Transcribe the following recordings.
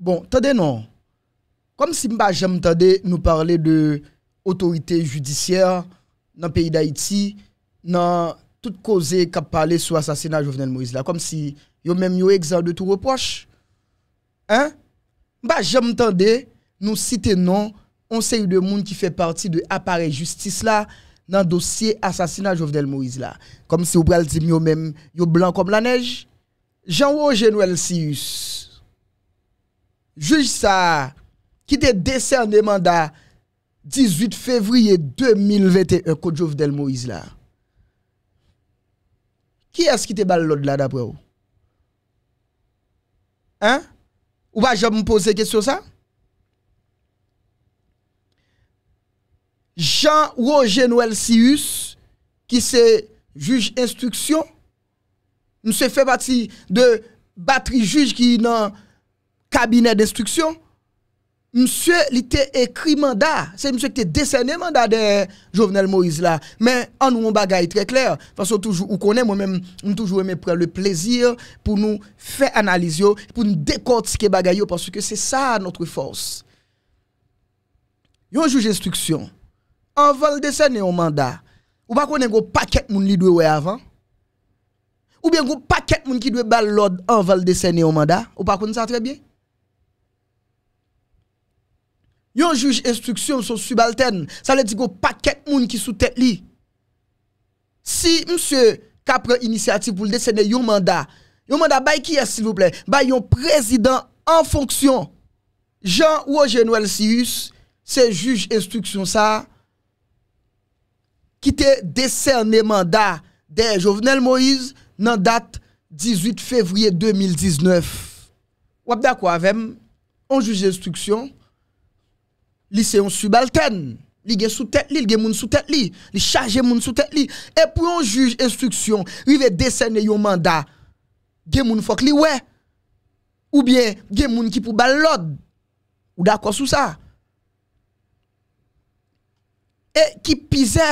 Bon, attendez non. Comme si m'a jamais entendu nous parler de autorité judiciaire dans le pays d'Haïti, dans toute cause qui a parlé sur l'assassinat de Jovenel Moïse là, comme si vous même yo exempt de tout reproche. Hein? Bah jamais entendu nous citer non on de monde qui fait partie de appareil justice là dans le dossier assassinat Jovenel Moïse là. Comme si vous pral dire yo même yo blanc comme la neige. Jean-Roger Noël Sius Juge sa ki te dese an demanda 18 fevriye 2021 kodjouf del Moïse la. Ki as ki te bal lode la dapre ou? Hein? Ou pa jan mwen pose kesyon sa? Jean-Roger Noël Sius ki se juge instruksyon, nou se fe pati de batri juge ki nan... cabinet d'instruction. Monsieur, il était écrit mandat. C'est monsieur qui était décerné mandat de Jovenel Moïse là. Mais en nous, on bagaille très clair. Parce que toujours, on connaît moi-même, on toujours aimé prendre le plaisir pour nous faire analyser pour nous décortiquer bagaille, parce que c'est ça notre force. Yon juge instruction. en de décerné au mandat, ou pas qu'on ait un paquet moun li doit avant. Ou bien un paquet moun qui doit bal l'ordre avant de ne un mandat. Ou pas qu'on ça très bien. Yon juj instruksyon sou subalten, sa le di go paket moun ki sou tet li. Si msye kapre iniciativ pou l'de, se ne yon mandat, yon mandat bay ki es, s'il vous plaît, bay yon prezident en fonksyon, Jean Ouagé-Noël Sius, se juj instruksyon sa, ki te deser ne mandat de Jovenel Moïse, nan dat 18 fevriye 2019. Wabda kwa avem, yon juj instruksyon, Liseyon subalten, li gen sou tèt li, li gen moun sou tèt li, li chaje moun sou tèt li. E pou yon juj instruksyon, li ve desene yon mandat, gen moun fok li we, ou bien gen moun ki pou bal lod, ou da kwa sou sa. E ki pize,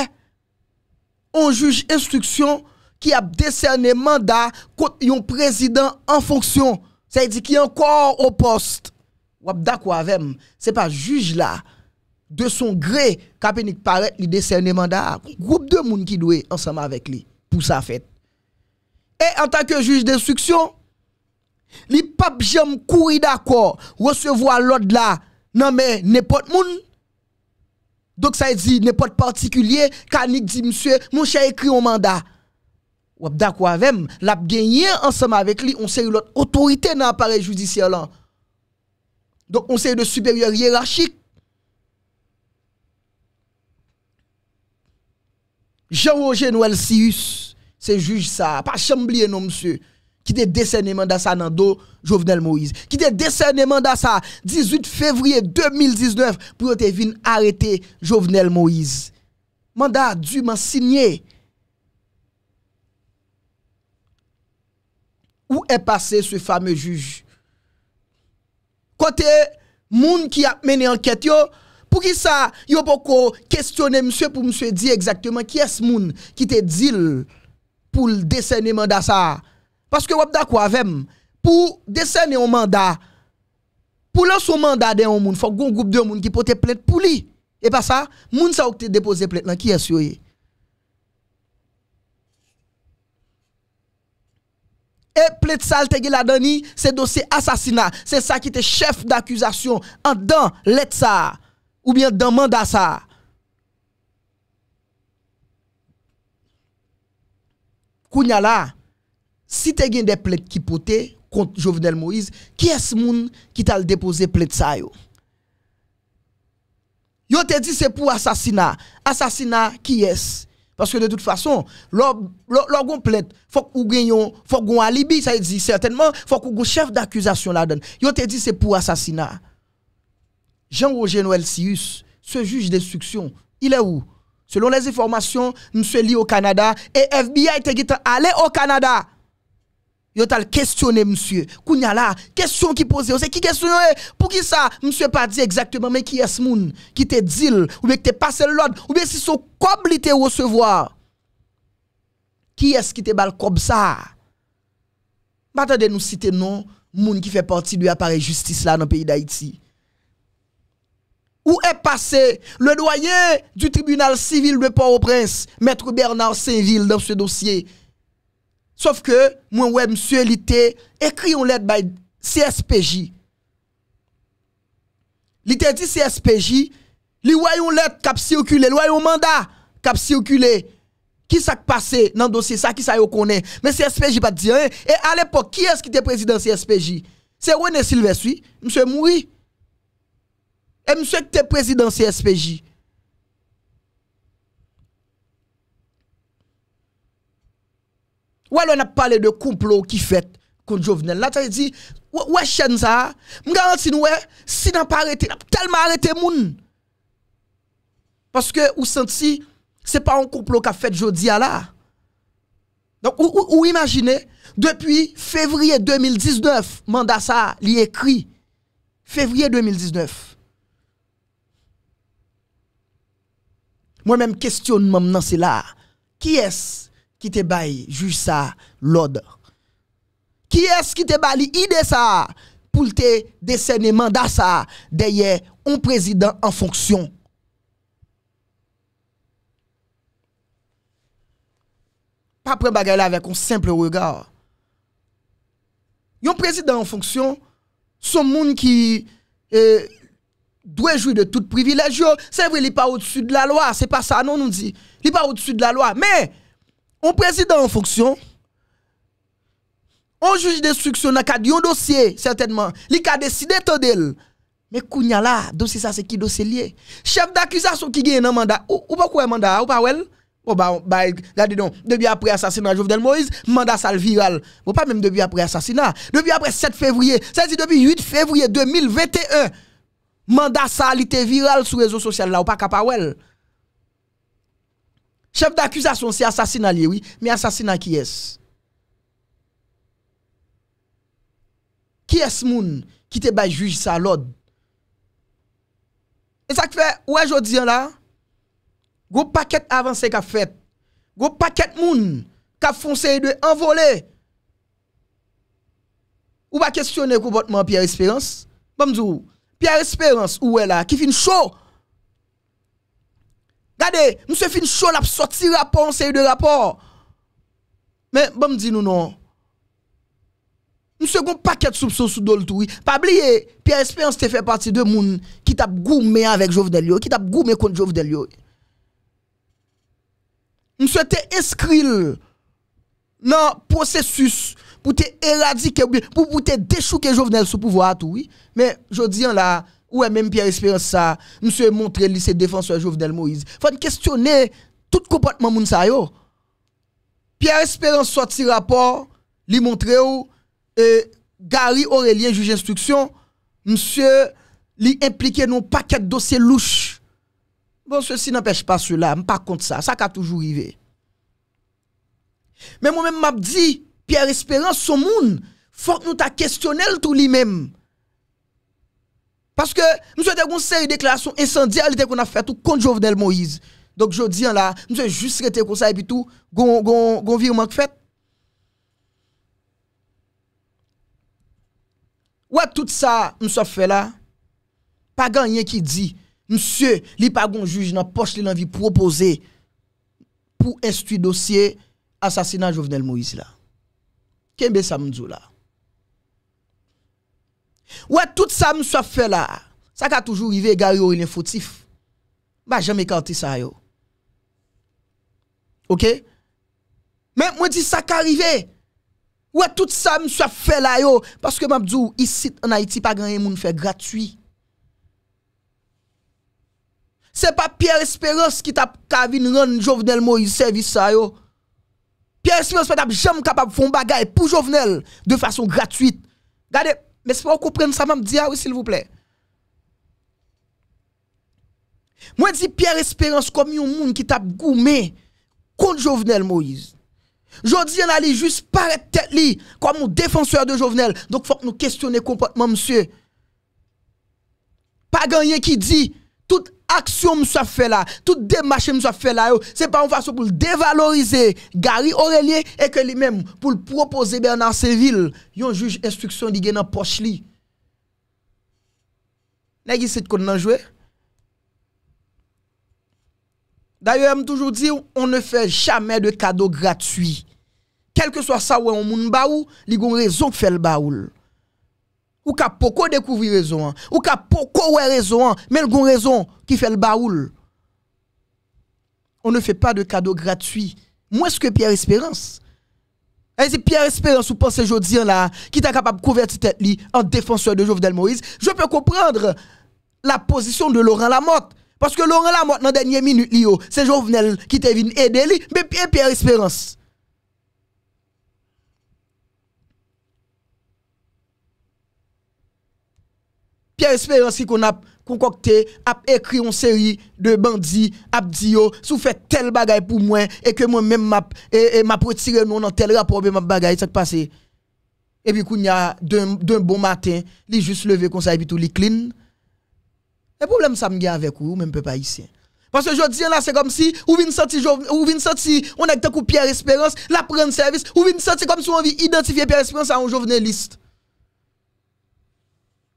yon juj instruksyon ki ap desene mandat kont yon prezident an fonksyon, sa yi di ki an kor opost, wap da kwa vem, se pa juj la. de son gré, Kapenik paraît lui décerner mandat. Groupe de monde qui doit ensemble avec lui pour sa fête. Et en tant que juge d'instruction, les papes j'aime courir d'accord, recevoir l'ordre là, non mais n'importe monde. Donc ça dit pas de particulier, Kanik dit monsieur, mon cher écrit un mandat. Ou d'accord avec l'a ensemble avec lui, on sait l'autre autorité dans l'appareil judiciaire Donc on sait de supérieur hiérarchique Jean-Roger Noël Sius, c'est juge ça. Pas chamblier non, monsieur. Qui te décerné mandat ça dans Jovenel Moïse. Qui te décerné mandat ça 18 février 2019 pour te venir arrêter Jovenel Moïse. Mandat dûment signé. Où est passé ce fameux juge? Côté monde qui a mené enquête yo, Pou ki sa, yo pou ko kestyone msye pou msye di ekzakteman ki es moun ki te dil pou l desenye manda sa. Paske wap da kwa vem, pou desenye yon manda, pou lans yon manda den yon moun, fok goun goup den yon moun ki pou te plet pou li. E pa sa, moun sa ou te depose plet nan ki es yoye. E plet sa l tege la dani, se dosi asasina, se sa ki te chef d'akuzasyon an dan let sa. ou bien demanda ça. Kounya là, si tu as des plaintes qui potaient contre Jovenel Moïse, qui est ce monde qui t'a déposé plainte ça yo? Yo te dit c'est pour assassinat. Assassinat qui est parce que de toute façon, l'orgon plainte, faut qu'on gagne, faut qu'on alibi, ça dit certainement, faut qu'on chef d'accusation là-dedans. Yo te dit c'est pour assassinat. Jean-Roger Noël Sius, ce juge d'instruction, il est où Selon les informations, monsieur li au Canada et FBI te allé au Canada. Yo ont questionné monsieur. Kounya la, question qui pose, c'est qui question Pour qui ça Monsieur pas dit exactement mais qui est ce moun qui te dit ou bien qui te passe l'ordre ou bien si son cob recevoir. Qui est-ce qui te bal comme ça de nous citer non moun qui fait partie de l'appareil justice là dans le pays d'Haïti. Où est passé le doyen du tribunal civil de Port-au-Prince, maître Bernard Saint-Ville, dans ce dossier? Sauf que, moi, ouais, monsieur, était écrit une lettre par CSPJ. était dit CSPJ, li a une lettre a circulé, li ouais un mandat a circulé. Qui s'est passé dans le dossier, ça, qui ça yo Mais CSPJ pas dire, Et à l'époque, qui est-ce qui était président CSPJ? C'est René Sylvestre, monsieur Mouri. Et monsieur qui était président CSPJ. alors on a parlé de complot qui fait contre Jovenel. Là, tu as dit, ouais, chaîne ça, je garantis, ouais, si n'a pas arrêté, tellement arrêté moun. Parce que, ou senti, c'est pas un complot qu'a fait jodi à là. Donc, ou, imaginez, depuis février 2019, mandat ça, li écrit. Février 2019. Mwen mèm kestyon mèm nan se la. Ki es ki te bayi ju sa lode? Ki es ki te bayi ide sa pou te desene manda sa deye yon prezident an fonksyon? Pa pre bagay la vek yon simple wega. Yon prezident an fonksyon son moun ki... Eh, doit jouir de tout privilège. C'est vrai, il n'est pas au-dessus de la loi. C'est pas ça, non, nous dit. Il n'est pas au-dessus de la loi. Mais, on président en fonction, on juge d'instruction dans le dossier, certainement. Il a décidé de Mais Kounya là, dossier ça c'est qui dossier lié? Chef d'accusation qui gagne un mandat. Ou, pas quoi mandat? Ou pas ou oh, Bon, bah, bah, regardez donc, depuis après assassinat Jovenel Moïse, mandat sale viral. Ou pas même depuis après assassinat. Depuis après 7 février, ça dire depuis 8 février 2021. Manda sa li te viral sou rezo sosyal la ou pa kapawel. Chef d'akuzasyon se asasina li, oui, mi asasina ki es? Ki es moun ki te ba juj sa lod? E sa ki fe, ou e jo diyan la? Gou paket avanse ka fet? Gou paket moun ka fonse yi de envole? Ou ba kestyone kou botman piye esperans? Ba bon, mzou ou? Pierre Esperance, ouè la, ki fin chò. Gade, nou se fin chò la p soti rapon, se y de rapon. Men, ban non. m di nou nou. Nou se goun paket soubson sou do l'toui. Pa blie, Pierre Esperance te fè parti de moun ki tap goume avèk Jove Delio, ki tap goume kon Jove Delio. Nou se te eskril nan prosesus. pour te éradiquer, pour, pour te déchouquer Jovenel sous pouvoir tout, oui. Mais je dis là, ou même Pierre Espérance ça, monsieur montré lui c'est défenseur Jovenel Moïse. Faut questionner tout comportement moun sa yo. Pierre Espérance sorti rapport, lui montrer ou Gary Aurélien juge instruction, monsieur lui impliqué non paquet de dossiers louche Bon, ceci n'empêche pas cela, pas contre ça, ça a toujours arrivé. Mais moi-même m'a dit Pierre Espérance, son monde, faut que nous t'a questionné tout lui-même. Parce que, nous avons fait une série de déclarations incendiaires qu'on a fait tout contre Jovenel Moïse. Donc, je dis là, nous avons juste été comme ça et puis tout, gon, gon, un virement fait. Ouais, tout ça, nous monsieur, fait là, pas gagné qui dit, monsieur, a pas gon juge dans poche l'envie proposer pour instruire dossier assassinat Jovenel Moïse là. Kèmbe sa mdjou la? Ouè tout sa mdjou sa fè la? Sa ka toujou rive garyo ilen foutif. Ba jèmè kanti sa yo. Ok? Mè mwen di sa ka rive. Ouè tout sa mdjou sa fè la yo. Paske mabdjou isit an Haiti pa ganyen moun fè gratuy. Se pa Pierre Esperos ki ta kavin ron jovnel moun yi sevis sa yo. Pierre Espérance pas jamais capable de faire un bagage pour Jovenel de façon gratuite. Regardez, mais c'est pas vous comprenez ça, même dire ah oui, s'il vous plaît. Moi, je dis Pierre Espérance comme un monde qui tape gourmet contre Jovenel Moïse. Jodi on a juste paraître tête li comme un défenseur de Jovenel. Donc faut que nous le comportement monsieur. Pas gagné qui dit toute action me soit fait là, toute démarche me soit fait là, c'est pas une façon pour dévaloriser Gary Aurélien et que lui-même pour proposer Bernard Seville yon juge instruction qui est dans poche li. qu'on nan jouer. D'ailleurs, je toujours dit on ne fait jamais de cadeau gratuit, Quel que soit ça ou on moun baou, a une raison faire le baoul. Ou ka poko découvrir raison, ou ka poko raison, mais le gon raison qui fait le baoul. On ne fait pas de cadeaux gratuits. Moins que Pierre Espérance. Et eh, Pierre Espérance ou pense je là, qui est capable de sa tête en défenseur de Jovenel Moïse, je peux comprendre la position de Laurent Lamotte. Parce que Laurent Lamotte, dans la dernière minute, c'est Jovenel qui t'a venu aider mais Pierre Espérance. Pierre Espérance qui qu'on a concocté, a écrit une série de bandits, a dit yo, sous fait tel bagaille pour moi et que moi-même m'a retiré non dans tel rapport ben, m'a bagaille, ça passé. Et puis y a d'un bon matin, il juste levé comme ça et puis tout il clean. Le problème ça me avec vous même peu pas ici. Parce que je dis là, c'est comme si, ou vient sortir, ou sortir, on a avec Pierre Espérance, la prendre service, ou vient sortir comme si on veut identifier Pierre Espérance à un journaliste.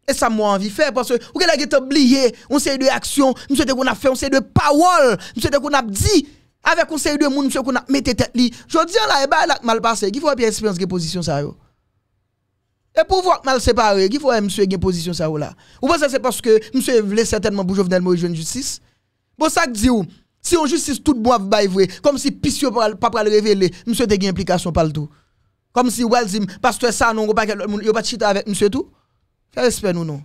Et ça m'a envie de faire parce que vous avez oublié, on sait de action, monsieur savons qu'on a fait, on sait de parole, monsieur savons qu'on a dit avec un sait de monde monsieur qu'on a metté tête li jodi là et bah a mal passé qui faut bien expérience de position ça et pour voir mal séparé qui faut eh, monsieur une position ça là ou ça c'est parce que monsieur voulait certainement pour Jovenel Moïse jeune justice bon ça dit si on justice tout boive va vrai comme si pissio pas pas le révéler monsieur te gain implication par tout comme si Walzim que ça non pas monde yo pas chita avec monsieur tout espère nous non.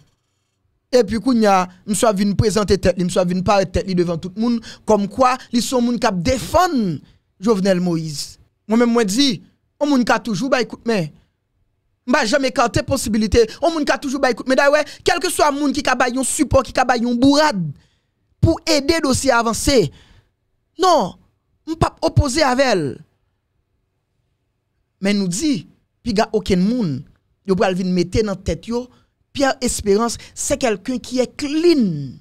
Et puis qu'on a suis venu présenter tête, venu parler la tête devant tout le monde comme quoi ils sont gens qui défendre Jovenel Moïse. Moi même moi dis. on moun a toujours ba écoute mais n'ai jamais écarté possibilité. On moun a toujours ba écoute mais d'ailleurs quel que soit le monde qui eu bah, un support qui a bah, un bourrade pour aider dossier à avancer. Non, on pas opposer avec elle. Mais nous dit puis a aucun monde yo pral vinn mettre dans tête yo Pierre Espérance, c'est quelqu'un qui est clean.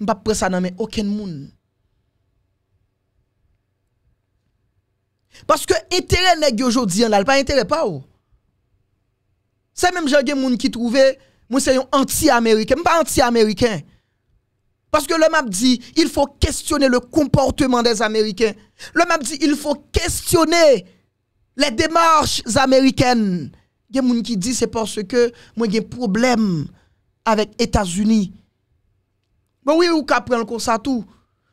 Je ne pas ça nommer aucun monde. Parce que intérêt pas aujourd'hui, hein, là, pas intérêt pas C'est même j'ai moun qui trouvait moi c'est un anti-américain, pas anti-américain. Parce que le map dit, il faut questionner le comportement des Américains. Le map dit, il faut questionner les démarches américaines. Il y a des gens qui disent c'est parce que moi j'ai un problème avec les États-Unis. Bon oui, ou qu'après prendre ça tout.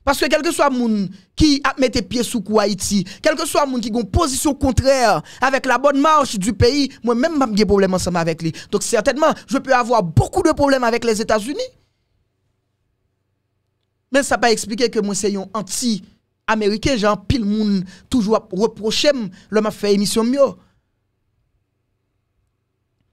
Parce que quel que soit moun qui a mis pieds sous la Haïti, quel que soit moun qui a une position contraire avec la bonne marche du pays, moi-même, j'ai des problèmes ensemble avec lui. Donc certainement, je peux avoir beaucoup de problèmes avec les États-Unis. Mais ça pas expliquer que moi, c'est un anti-américain. J'ai un pile moun toujours reproché le m'a fait émission mieux.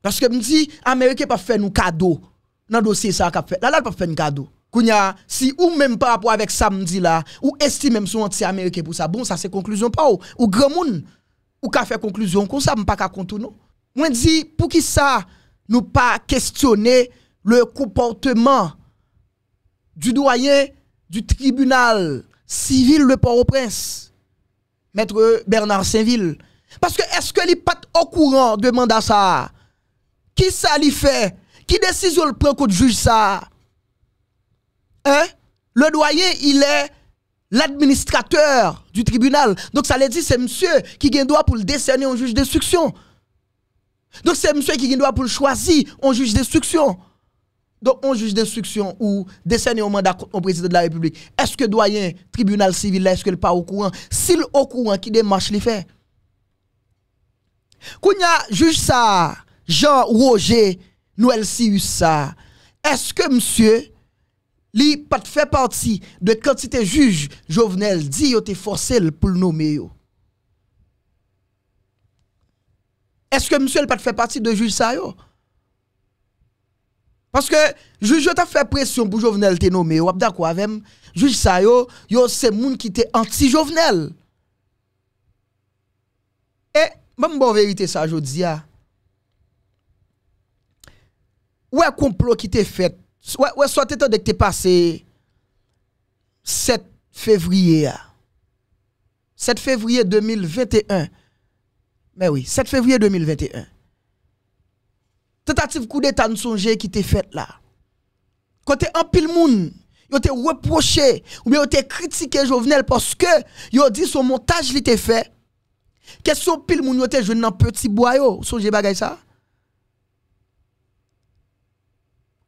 Parce que me dit, Américains pas faire nous cadeau. Dans le dossier, ça qu'a fait. Là, là, pas faire nous cadeau. Kounya, si ou même par rapport avec samedi là, ou estime même son anti-américain pour ça, bon, ça c'est conclusion pas ou. Ou grand monde. ou qu'a fait conclusion comme ça, pas qu'à contourner. Moi dit, pour qui ça, nous pas questionner le comportement du doyen du tribunal civil de Port-au-Prince, maître Bernard Saint-Ville. Parce que est-ce que les pas au courant de mandat ça? Qui ça lui fait Qui décision le prend contre juge ça Hein Le doyen, il est l'administrateur du tribunal. Donc ça veut dit c'est monsieur qui gagne droit pour le décerner un juge d'instruction. Donc c'est monsieur qui gagne droit pour le choisir un juge d'instruction. Donc un juge d'instruction ou décerner au mandat au président de la République. Est-ce que doyen tribunal civil est-ce qu'il pas au courant S'il au courant qui démarche les fait. a juge ça Jean-Roger Noël ça. est-ce que monsieur li pas fait partie de quantité juge Jovenel dit yo te forcé pour le nommer Est-ce que monsieur pas fait partie de juge ça Parce que juge t'a fait pression pour Jovenel te nommé ou d'accord avec juge ça yo c'est moun qui était anti Jovenel. Et même bon vérité ça jodi a. Ah. Ouais, complot qui t'est fait. Ou est ce temps que t'es passé 7 février. 7 février 2021. Mais oui, 7 février 2021. Tentative coup d'état de songe qui t'est fait là. Quand t'es en pile moun, yo t'es reproché ou bien t'es critiqué Jovenel parce que yo dit son montage qui t'est fait. Question pile moun yo t'es jeune dans petit bois yo, songe bagay ça.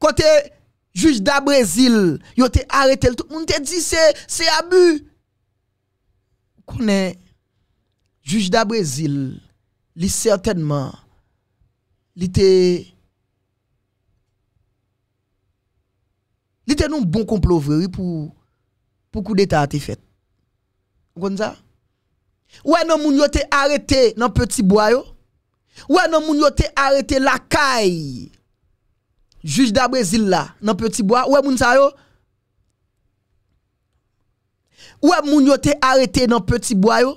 côté juge da Brésil, yo te arrêté tout le monde te dit c'est c'est abus. Connaît juge da Brésil, li certainement li te li te non bon complot pour pour coup d'état te fait. Vous ça? Ouais non moun yo te arrêté dans petit bois yo. Ouais non moun yo te arrêté la caille juge d'Abrésil là, dans petit bois, où ouais moun sa yo? Ouais moun yo te arrêté dans petit bois yo?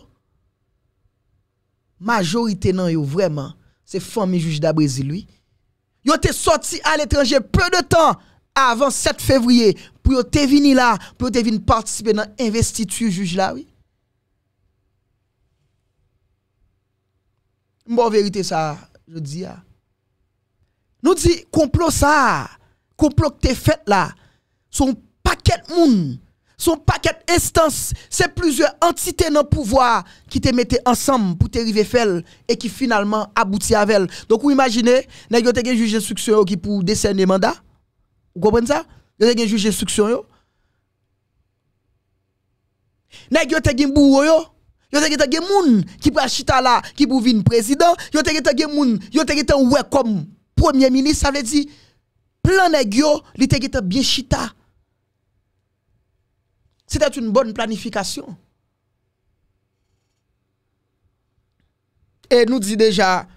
Majorité non yo vraiment, c'est famille juge d'Abrésil, Brésil lui. Yo sorti à l'étranger peu de temps avant 7 février pour yo là, pour yo te participer dans investiture juge là oui. Bon vérité ça, je dis ah. Nous disons, complot ça, complot que tu fait là, son paquet de monde, son paquet instance, c'est plusieurs entités dans le pouvoir qui te mettent ensemble pour te arriver faire et qui finalement aboutit à elle. Donc, vous imaginez, vous avez un juge d'instruction qui pour décerner mandat. Vous comprenez ça? Vous avez un juge d'instruction. Vous avez un bourreau. Yo te gen moun qui pour chita là, qui pour venir président, yo te gen moun, yo te gen comme premier ministre, ça veut dire, plan nègyo, li te bien chita. C'était une bonne planification. Et nous dit déjà,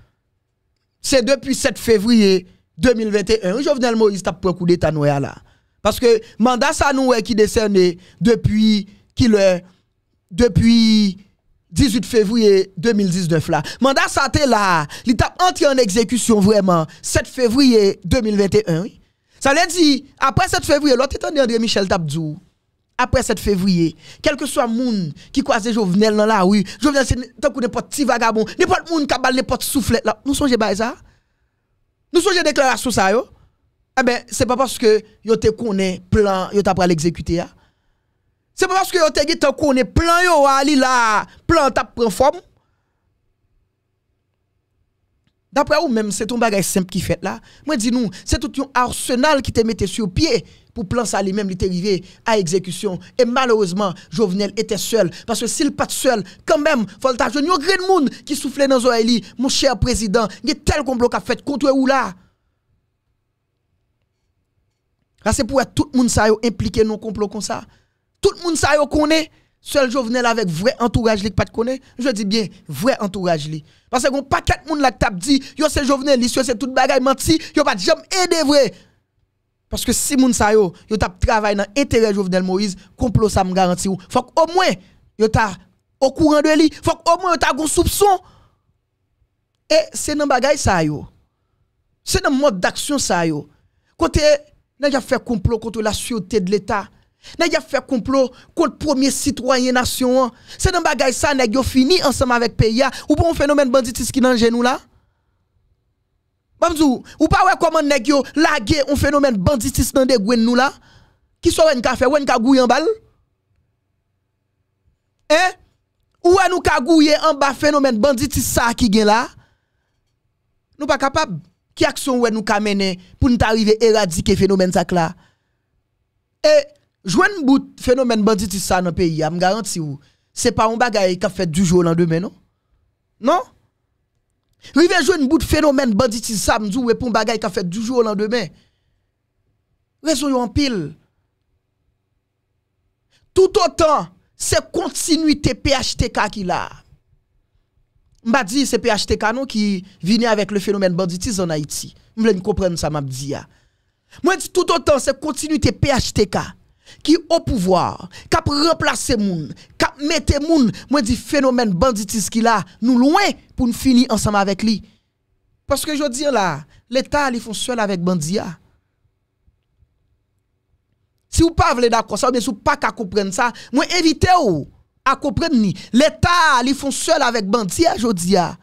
c'est depuis 7 février 2021, Jovenel Moïse tape pour coup d'état là. Parce que mandat ça nous est qui décerné depuis, qui le, depuis 18 février 2019 là. Mandat ça là, il t'a entré en exécution vraiment 7 février 2021. Ça veut dire après 7 février, l'autre étant André Michel Tabdou. Après 7 février, quel que soit moun qui croise Jovenel dans la rue, Jovenel c'est tant que n'importe petit vagabond, n'importe moun qui a n'importe soufflet là. Nous songeons pas ça. Nous songeons déclaration ça yo. Eh ben, c'est pas parce que vous te connaît plan, yo t'a pas l'exécuter c'est pas parce que vous avez un qu'on est plan yo ali là, plan t'a prend forme. D'après vous même c'est un bagage simple qui fait là. Moi dis nous, c'est tout un arsenal qui te mis sur pied pour plan ça lui-même les te à exécution et malheureusement Jovenel était seul parce que s'il pas seul quand même faut t'a jeune grand monde qui soufflait dans oreille mon cher président, il y a tel complot a fait contre ou là. Là c'est pour tout le monde ça impliqué dans complot comme ça. Tout le monde sait qu'on connaît. Seul Jovenel avec vrai entourage li pas de connaît. Je dis bien vrai entourage li. Parce qu'on pas quatre monde là t'a dit yo c'est Jovenel, li c'est toute bagaille menti, yo pas jamais aider vrai. Parce que si moun sa yo, yo t'a travaillé dans intérêt Jovenel Moïse, complot ça me garantit Faut au moins yo t'a au courant de lui, faut au moins yo t'a un soupçon. Et c'est dans bagaille ça yo. C'est dans mode d'action ça yo. Côté n'a fait complot contre la sûreté de l'État. Neyye fe komplo kont premier citoyen nasyon an. Se nan bagay sa negyo fini ansanman vek peya, ou pou an fenomen banditis ki nan gen nou la? Bamzou, ou pa wekoman negyo lage an fenomen banditis nan de gwen nou la? Ki so wekman ka fe, wekman ka gouye an bal? Eh? Ou wekman ka gouye an ba fenomen banditis sa ki gen la? Nou pa kapab ki aksyon wekman nou kamene pou nou tarive eradike fenomen sak la? Eh? Jouen bout phénomène banditisme dans le pays, je garantis ou c'est pas un bagage qui a fait du jour au lendemain non Non Rive jouen bout phénomène banditisme ça me ou pour un bagage qui a fait du jour au lendemain. Raison en pile. Tout autant c'est continuité PHTK qui l'a. M'a dit c'est PHTK non qui vient avec le phénomène banditisme en Haïti. M'vle comprendre ça m'a dit Moi dit tout autant c'est continuité PHTK qui au pouvoir, qui a remplacé moun, qui a mette moun, moi dit phénomène banditisme qui là, nous loin pour nous finir ensemble avec lui. Parce que je dis là, l'État, il font seul avec bandia. Ah. Si vous pas d'accord ça, bien si pas qu'à comprendre ça, moi invite ou à comprendre ni. L'État, il font seul avec bandia, ah, je dis ah.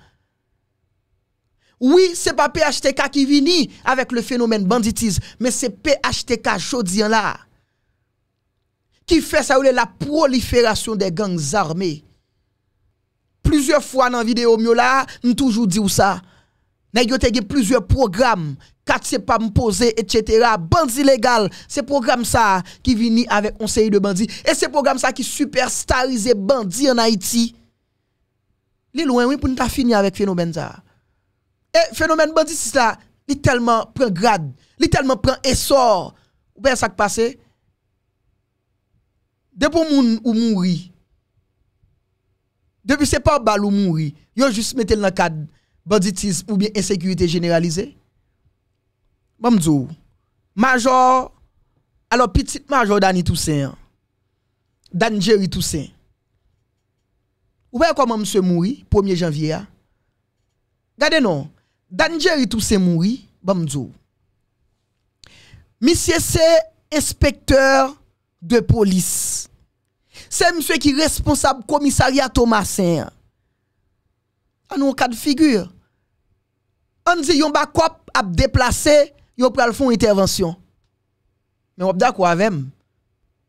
oui, c'est pas PHTK qui vient avec le phénomène banditisme, mais c'est PHTK, je dis là qui fait ça, la prolifération des gangs armés. Plusieurs fois dans la vidéo, là, nous toujours dit ça. Nous avons plusieurs programmes, 4 c'est pas me etc. Bandi légal, c'est programme ça qui vient avec un de bandits. Et c'est programme ça qui superstarise bandits en Haïti. Li loin, oui, pour nous finir avec phénomène ça. Et phénomène bandit, c'est ça, il tellement prend grade, il tellement prend essor. Vous bien ça qui passe? Depuis moun ou mouri, depuis c'est pas bal ou mouri, yo juste mettez dans le cadre banditisme ou bien insécurité généralisée. Bonjour, major, alors petit major Dani Toussaint, Dan Jerry Toussaint. Ou voyez comment monsieur mouri, 1er janvier. Hein? Gardez non, Dan Toussaint mouri, Bonjour. Monsieur c'est inspecteur de police. C'est monsieur qui est responsable commissariat Thomasin. En un cas de figure, on dit yon bakop a déplacé, yon pral font intervention. Mais on d'accord avec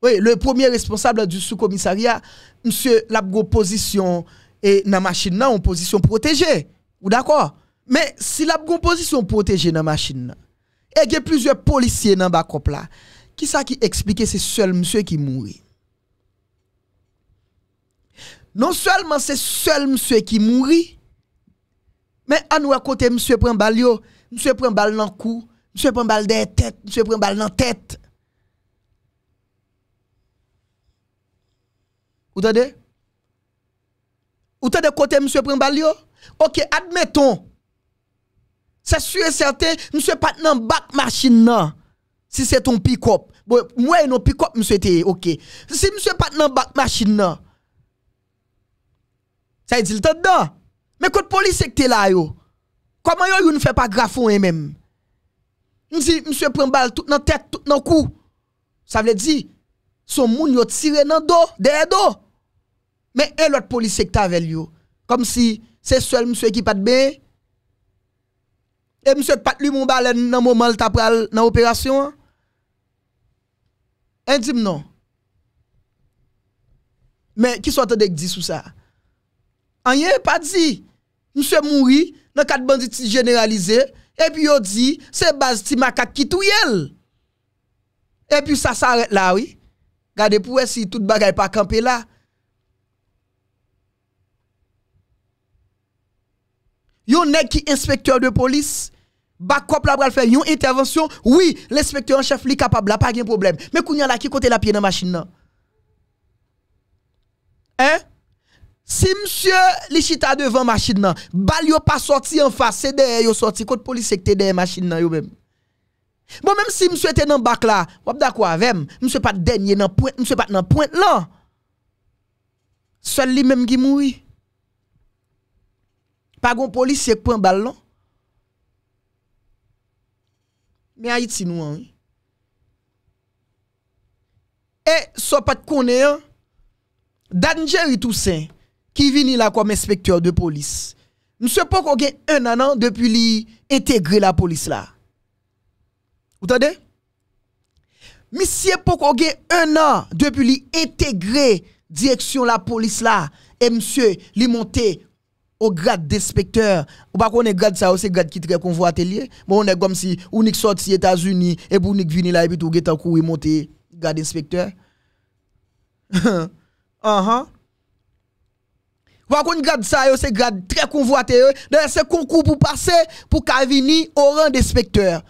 Oui, le premier responsable du sous-commissariat, monsieur l'a position et la machine là en position protégée. Ou d'accord Mais si l'a position protégée dans machine et il y a plusieurs policiers dans la là, qui ça qui explique c'est seul monsieur qui mourit Non seulement c'est seul monsieur qui mourit, mais à nous à côté monsieur prend balle yo, monsieur prend balle dans cou, monsieur prend balle la tête, monsieur prend balle dans tête. Vous entendez Ou de côté monsieur prend balle yo OK, admettons. C'est sûr et certain, monsieur pas dans machine non Si se ton pikop, mwen bon, yon pikop mse te ye, ok. Si se mse pat nan bak machin nan, sa yi di lta dda. Me kote polisek te la yo, koman yo yo nou fe pa grafon e menm? Mse pren bal tout nan tet, tout nan kou. Sa vle di, son moun yo tire nan do, der do. Me elot polisek ta vel yo, kom si se sol mse ki pat be, e mse pat li mou bal nan mou mal ta pral nan operasyon, En di m non. Men, ki sou an te dek di sou sa? Anye, pa di. Mse mouri nan kat bandit si generalize, epi yo di, se baz ti makat ki tou yel. Epi sa sa arret la, oui. Gade pou we si tout bagay pa kampe la. Yo ne ki inspektor de polis, Bak kop la bral fè, yon intervansyon, oui, l'inspektor an chef li kapab la, pa gen problem. Me kounyan la ki kote la piye nan masjin nan. Hein? Si msye li chita devan masjin nan, bal yo pa sorti an fas, se deye yo sorti, kote polisek te deye masjin nan yo mèm. Bon mèm si msye te nan bak la, wap da kwa, vèm, msye pat denye nan point, msye pat nan point lan. Sòl li mèm gi moui. Pa gon polisek pou an bal lan. Non? Me ayit si nou an. E, so pat konen, danger itousen, ki vinila kwa m'inspektor de polis. M'sie pokon gen un nan nan, depi li entegre la polis la. O tade? M'sie pokon gen un nan, depi li entegre direksyon la polis la, e m'sie li monte au grade d'inspecteur. Ou pas qu'on est grade ça, c'est grade qui très convoité Bon, on est comme si, on est sorti États-Unis, et pour est venir là, et puis tout, on courir monter grade inspecteur. Ah uh-huh. ah. Ou pas qu'on grade ça, c'est grade très convoité. D'ailleurs, ce concours pour passer, pour qu'on au rang d'inspecteur.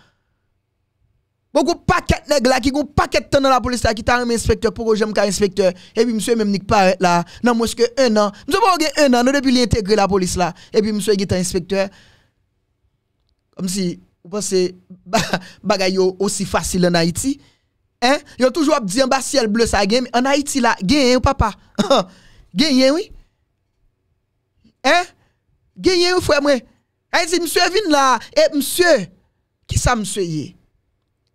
Bon kou paket neg la, ki kou paket tan nan la polis la, ki tan an mè inspektor, pou kou jèm kare inspektor. E pi msè mè mnik paret la, nan mweske un an. Msè mwen gen un an, nan depi li integre la polis la. E pi msè gen tan inspektor. Kom si, ou pan se bagay yo osi fasil an Haiti. En? Yo toujou ap di an basi el ble sa gen, men an Haiti la, gen yen ou papa? Gen yen ou? En? Gen yen ou fwe mwen? En si msè vin la, e msè? Ki sa msè ye?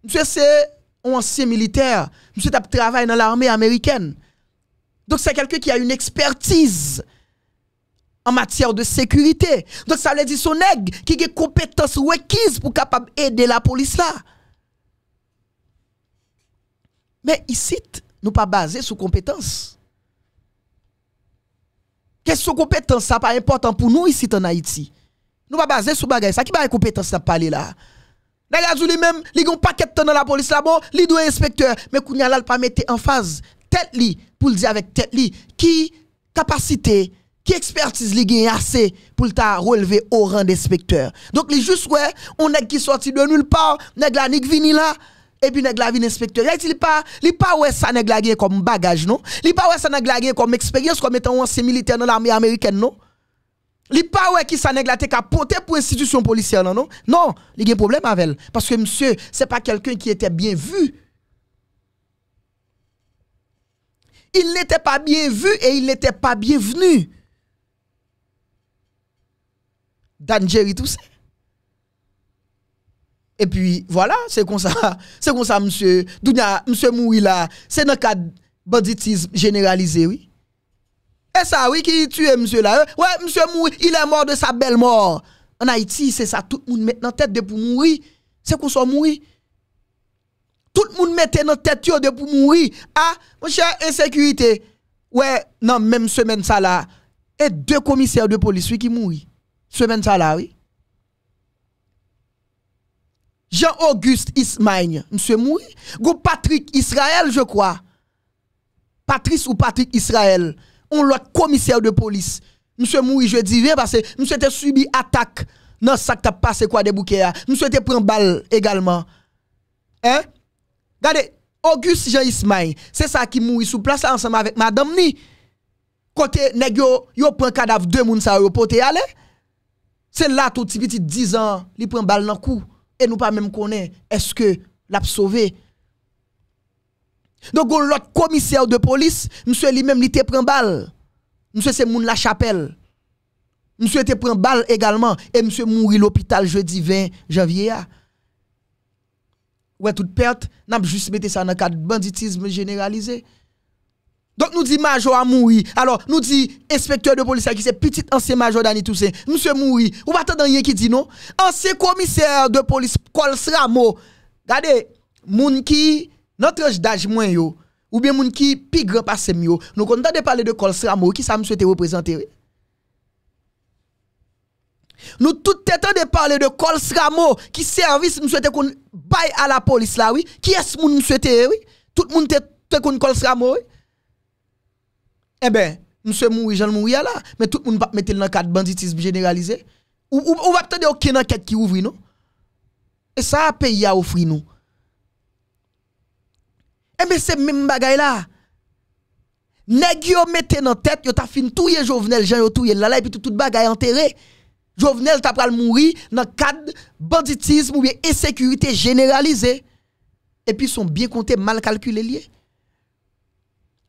Monsieur, c'est un ancien militaire. Monsieur, t'a travaillé dans l'armée américaine. Donc, c'est quelqu'un qui a une expertise en matière de sécurité. Donc, ça veut dire son nègre qui a des compétences requises pour capable aider la police là. Mais ici, nous pas basé sur compétences. sont compétence, ça pas important pour nous ici en Haïti. Nous pas basés sur bagage. Ça qui va compétence ça parler là. Nèg lui-même, li gon paquet temps dans la police là-bas, li doit inspecteur, mais kounya là pas mettre en phase tête li pour le dire avec tête li qui capacité qui expertise li gagne assez pour ta relever au rang d'inspecteur. Donc li juste ouais, on est qui sorti de nulle part, nèg la venus vini là et puis nèg la vini inspecteur. Il pas li pas ouais ça nèg la gagne comme bagage non, li pas ouais ça nèg la comme expérience comme étant ancien militaire dans l'armée américaine non. Il pa qui qui sa nèg te pour institution policière non non. Non, a un problème avec elle parce que monsieur, c'est pas quelqu'un qui était bien vu. Il n'était pas bien vu et il n'était pas bienvenu. Danger et tout ça. Et puis voilà, c'est comme ça, c'est comme ça monsieur, Dounia, monsieur Mouila, là, c'est dans cadre banditisme généralisé oui. Et ça, oui, qui tue monsieur là. Hein? Ouais, monsieur Mouri il est mort de sa belle mort. En Haïti, c'est ça, tout le monde met dans tête de pour mourir. C'est qu'on soit mourir. Tout le monde mettait dans tête de pour mourir. Ah, mon cher, insécurité. Ouais, non, même semaine ça là. Et deux commissaires de police, qui mourent. Semaine ça là, oui. Jean-Auguste Ismaïn, monsieur Go Patrick Israël, je crois. Patrice ou Patrick Israël on l'autre commissaire de police. Monsieur Moui, je dis bien parce que monsieur était subi attaque dans ça qui pas, passé quoi des bouquets. Monsieur hein. était pris balle également. Hein? Regardez, Auguste Jean Ismail, c'est ça qui mouille sous place ensemble avec madame ni. Côté nèg yo, yo prend cadavre deux moun sa yo C'est là tout petit petit 10 ans, il prend balle dans coup et nous pas même connaît est-ce que l'a sauvé donc, l'autre commissaire de police, monsieur lui-même, il te prend balle. Monsieur, c'est moun la chapelle. Monsieur te prend balle également. Et monsieur mourit l'hôpital jeudi 20 janvier. Ah. Ouais, toute perte, n'a juste mis ça dans le cadre banditisme généralisé. Donc nous dit major a mouri. Alors nous dit inspecteur de police qui c'est petit ancien major Dani Toussaint. Monsieur mouri. Ou pas rien qui dit non. Ancien commissaire de police Cols Ramo. Regardez, moun qui Noutroj daj mwen yo, oubyen moun ki pi grap asem yo, nou kontan de pale de kol sramo ki sa mswete reprezentere. Nou tout ten tan de pale de kol sramo ki servis mswete kon bay ala polis la wii, ki es moun mswete e wii, tout moun ten ten kon kol sramo wii. E ben, mswe moun wii jan moun wii ala, men tout moun pap metel nan kat banditism generalize. Ou wap ten de okina ket ki ouvri nou. E sa apen ya ofri nou. mais eh c'est même bagaille là. Nèg yo mette dans tête, yo ta fin touye Jovenel Jean yo touye là et puis tout tout bagaille enterré. Jovenel t'a pral mourir dans cadre banditisme ou bien insécurité généralisée. Et puis sont bien comptés mal calculés lié.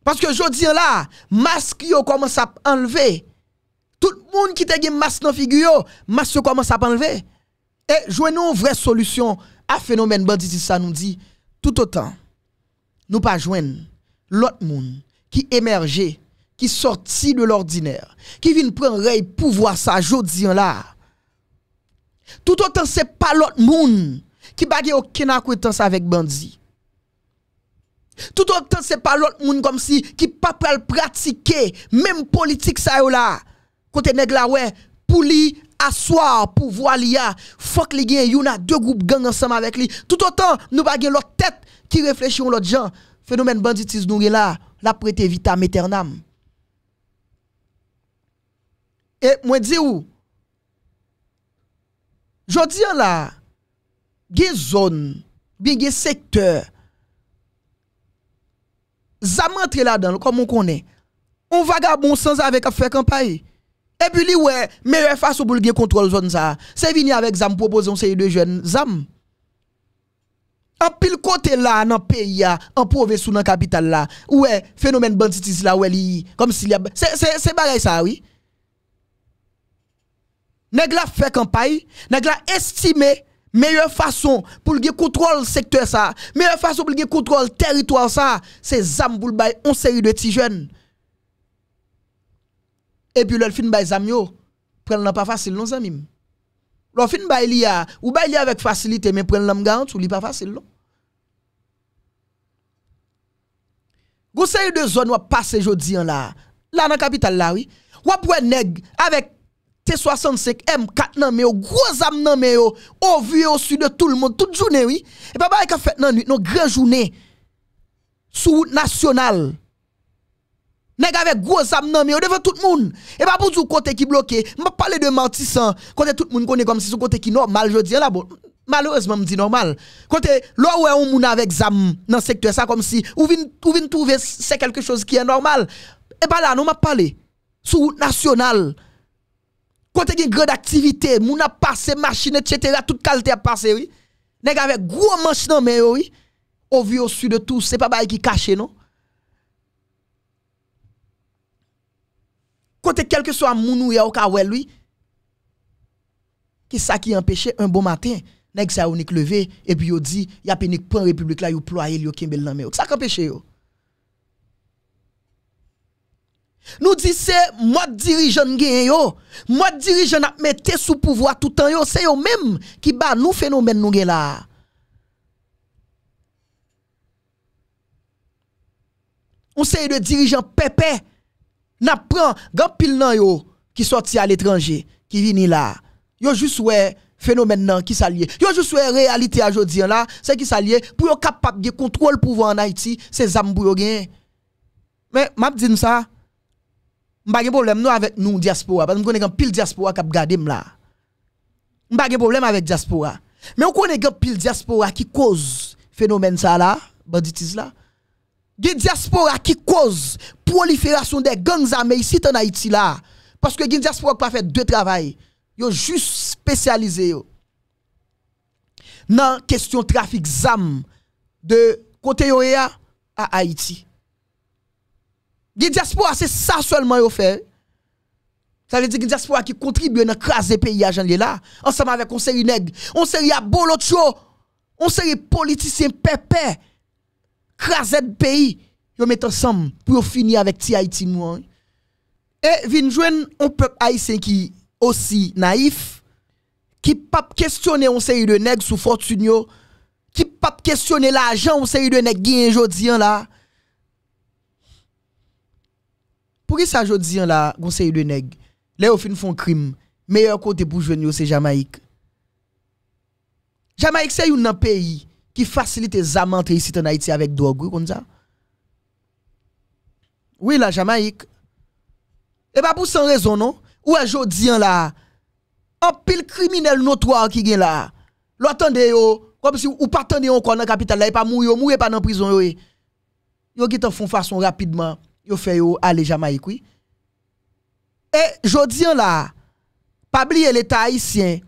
Parce que je dis là, masque yo commence à enlever. Tout le monde qui te gen masque dans figure, masque commence à enlever. Et joignons une vraie solution à phénomène banditisme ça nous dit tout autant nous pas joindre l'autre monde qui émergeait, qui sortit de l'ordinaire, qui vient prendre le pouvoir ça jodi là. Tout autant c'est pas l'autre monde qui bague aucune acquaintance avec bandit. Tout autant c'est pas l'autre monde comme si qui pas pratiquer même politique ça là. Côté nèg la ouais pour lui asseoir pouvoir Il faut que les gens, deux groupes gang ensemble avec lui. Tout autant, nous pas l'autre tête Ti reflechyon lot jan, fenomen banditis nou gen la, la prete vitam eternam. E mwen di ou, jodi an la, gen zon, gen sektor, zan man tre la dan, kon moun konen, moun vagab moun san zan avek a fek an paye, e bi li we, me we faso bou gen kontrol zon zan, se vini avek zan moun proposyon se yi de jen, zan moun. en pile côté là dans pays hein, en province ou dans capitale là ouais phénomène banditisme là ouais li comme s'il y a c'est c'est c'est ça oui nèg la fait campagne nèg la meilleure façon pour le contrôle secteur ça meilleure façon pour le contrôle territoire ça c'est zam pour bay on série de petits jeunes et puis le fin bay zam yo prend pas facile non zamim le fin bay li a ou bay li avec facilité mais prend l'am garant ou li pas facile non Gw se yu de zon wap pase jodi an la, la nan kapital la, wap wè neg avèk T-65 M4 nan meyo, gwo zam nan meyo, ovye ou su de tout l'mon, tout jounen, wè pa wè e ka fèt nan nou, nou gwen jounen, sou wout nasyonal, neg avèk gwo zam nan meyo, devè tout moun, wè pa poujou kote ki bloke, mwa pale de mantisan, kote tout moun kone kom si sou kote ki normal jodi an la, Malheureusement, me dit normal. Quand là où on monde avec zam dans secteur ça comme si on vin ou vin trouver c'est quelque chose qui est normal. Et pas là nous m'a parlé sur route nationale. Quand il y a une grande activité, on a passé machine etc. toute qualité a passé oui. Nèg avec gros manche dans mais oui. on vu au sud de tout, c'est pas bail qui caché non. Quand quel que soit mon ou ya ou ka lui. Qui ça qui empêchait un bon matin Nèk sa ou nèk leve, epi yo di, ya pe nèk pren republik la, yo ploa el yo kembèl nan mè yo. Sa ka peche yo? Nou di se, mwa dirijan gen yo, mwa dirijan ap mette sou pouvoa toutan yo, se yo mèm, ki ba nou fenomen nou gen la. On se yo de dirijan pepe, nap pren, gampil nan yo, ki soti al etranje, ki vini la. Yo jous wè, yo jous wè, phénomène qui s'allie. Yo juste réalité à aujourd'hui hein, là, c'est qui s'allie pour yo capable de le pouvoir en Haïti, c'est zam pour Mais m'a dit ça. M'a pas problème nous avec nous diaspora parce que connais pile diaspora qui gardé là. M'a pas problème avec diaspora. Mais on connaît pile diaspora qui cause phénomène ça là, banditisme là. la diaspora qui cause prolifération des gangs armés ici en Haïti là parce que la diaspora pas fait deux travail yo juste spécialisé yo dans question trafic zam de côté yo à Haïti. Gen diaspora c'est ça seulement yo fait. Ça veut dire que diaspora qui contribue dans craser pays à jan là ensemble avec on série nèg, on série de bolocho, on série politicien pépé craser pays yo met ensemble pour finir avec ti Haïti moi. Hein. Et vin jouen un peuple haïtien qui aussi naïf qui pas questionner on série de nèg sous fortune qui pas questionner l'argent on série de nèg un jodi là pour qui ça jodi là on série de nèg là au fin font crime meilleur côté pour joindre c'est Jamaïque Jamaïque c'est un pays qui facilite les ici en Haïti avec drogue comme ça oui la Jamaïque et pas pour sans raison non Ou e jodi an la, an pil kriminel notwa an ki gen la, lo atande yo, ou patande yo an kon an kapital la, e pa mou yo, mou yo e pa nan prizon yo e, yo git an fon fason rapidman, yo fe yo ale Jamaikoui. E jodi an la, pabli e leta Haitien,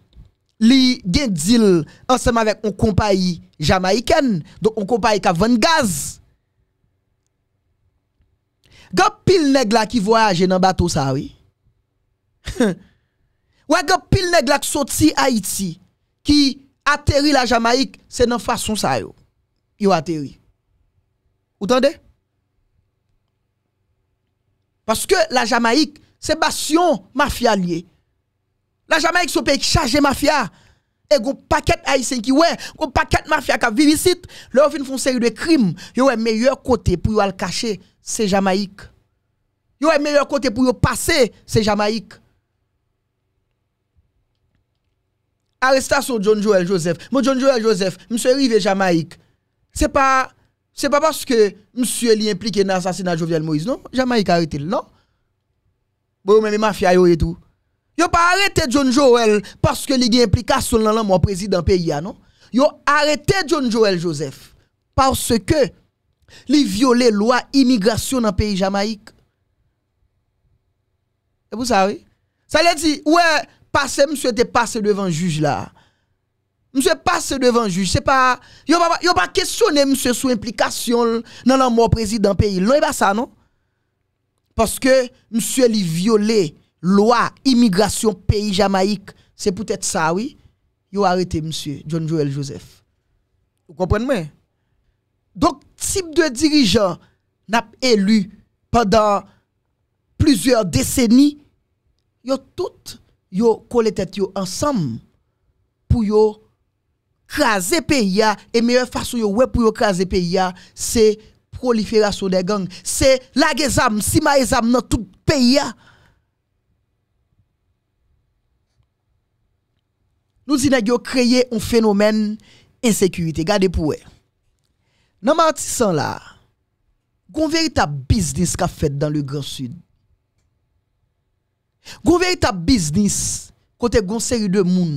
li gen dil, anseman vek an kompai Jamaiken, do an kompai ka Van Gaze. Gan pil neg la ki voyaje nan bato sa oui, Ou gen pile nèg la sorti Haïti qui atterrit la Jamaïque, c'est dans façon ça yo. Yo atterri. Vous entendez Parce que la Jamaïque, c'est bastion mafia La Jamaïque c'est un pays qui mafia. Et gon paquet haïtien qui ouais, gon paquet mafia qui vivent ici, leur fin font série de crimes. Yo un meilleur côté pour yo al cacher, c'est Jamaïque. Yo un meilleur côté pour yo passer, c'est Jamaïque. arrestation John Joel Joseph. Mon John Joel Joseph, monsieur arrivé Jamaïque. C'est pas c'est pas parce que monsieur est impliqué dans l'assassinat de Moïse, non Jamaïque a arrêté, non Bon, mais les mafias et tout. Yo pas arrêté John Joel parce que li implication dans mon président pays ah, non Yo arrêté John Joel Joseph parce que li violé loi immigration dans pays Jamaïque. Et vous savez Ça a dit, ouais passé, monsieur était passé devant juge là. Monsieur passé devant juge. C'est pas. Yo pas, questionné monsieur sous implication dans la mort président pays. Non, pas ça, non? Parce que monsieur lui violé loi immigration pays Jamaïque. C'est peut-être ça, oui. Yo arrêté monsieur John Joel Joseph. Vous comprenez? Donc, type de dirigeant n'a élu pendant plusieurs décennies, yo tout yo coller tête yo ensemble pour yo craser pays et meilleure façon yo ouais pour yo craser pays c'est prolifération des gangs c'est la gezam si ma dans tout pays nous yo créé un phénomène insécurité gardez pour dans martissan là gon véritable business qu'a fait dans le grand sud Goun veri ta biznis, kote goun seri de moun,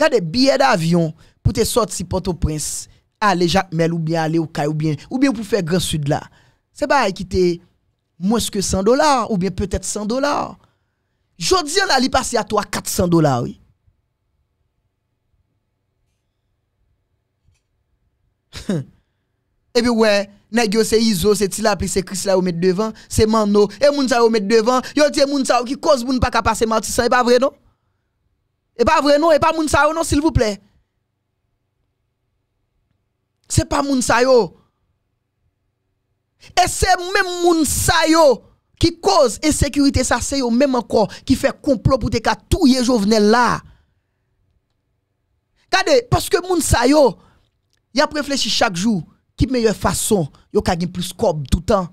gade biye da avyon pou te sort si Port-au-Prince, ale jakmel ou bien ale ou kay ou bien pou fe gran sud la, se ba a e ekite mwenske 100 dolar ou bien petet 100 dolar. Jodi an a li pase a to a 400 dolar. Ebi wè, c'est Iso, c'est puis c'est Chris là vous mettre devant, c'est Mano, et Mounsa sa ou mettre devant, yo ti moun qui cause moun pas passer pas vrai non? Et pas vrai non, et pas moun non s'il vous plaît. C'est pas moun yo. Et c'est même moun yo qui cause insécurité ça c'est eux même encore qui fait complot pour te tout touyer Jovenel là. Regardez, parce que moun il yo, y a réfléchi chaque jour qui meilleure façon yo ka gen plus cob tout temps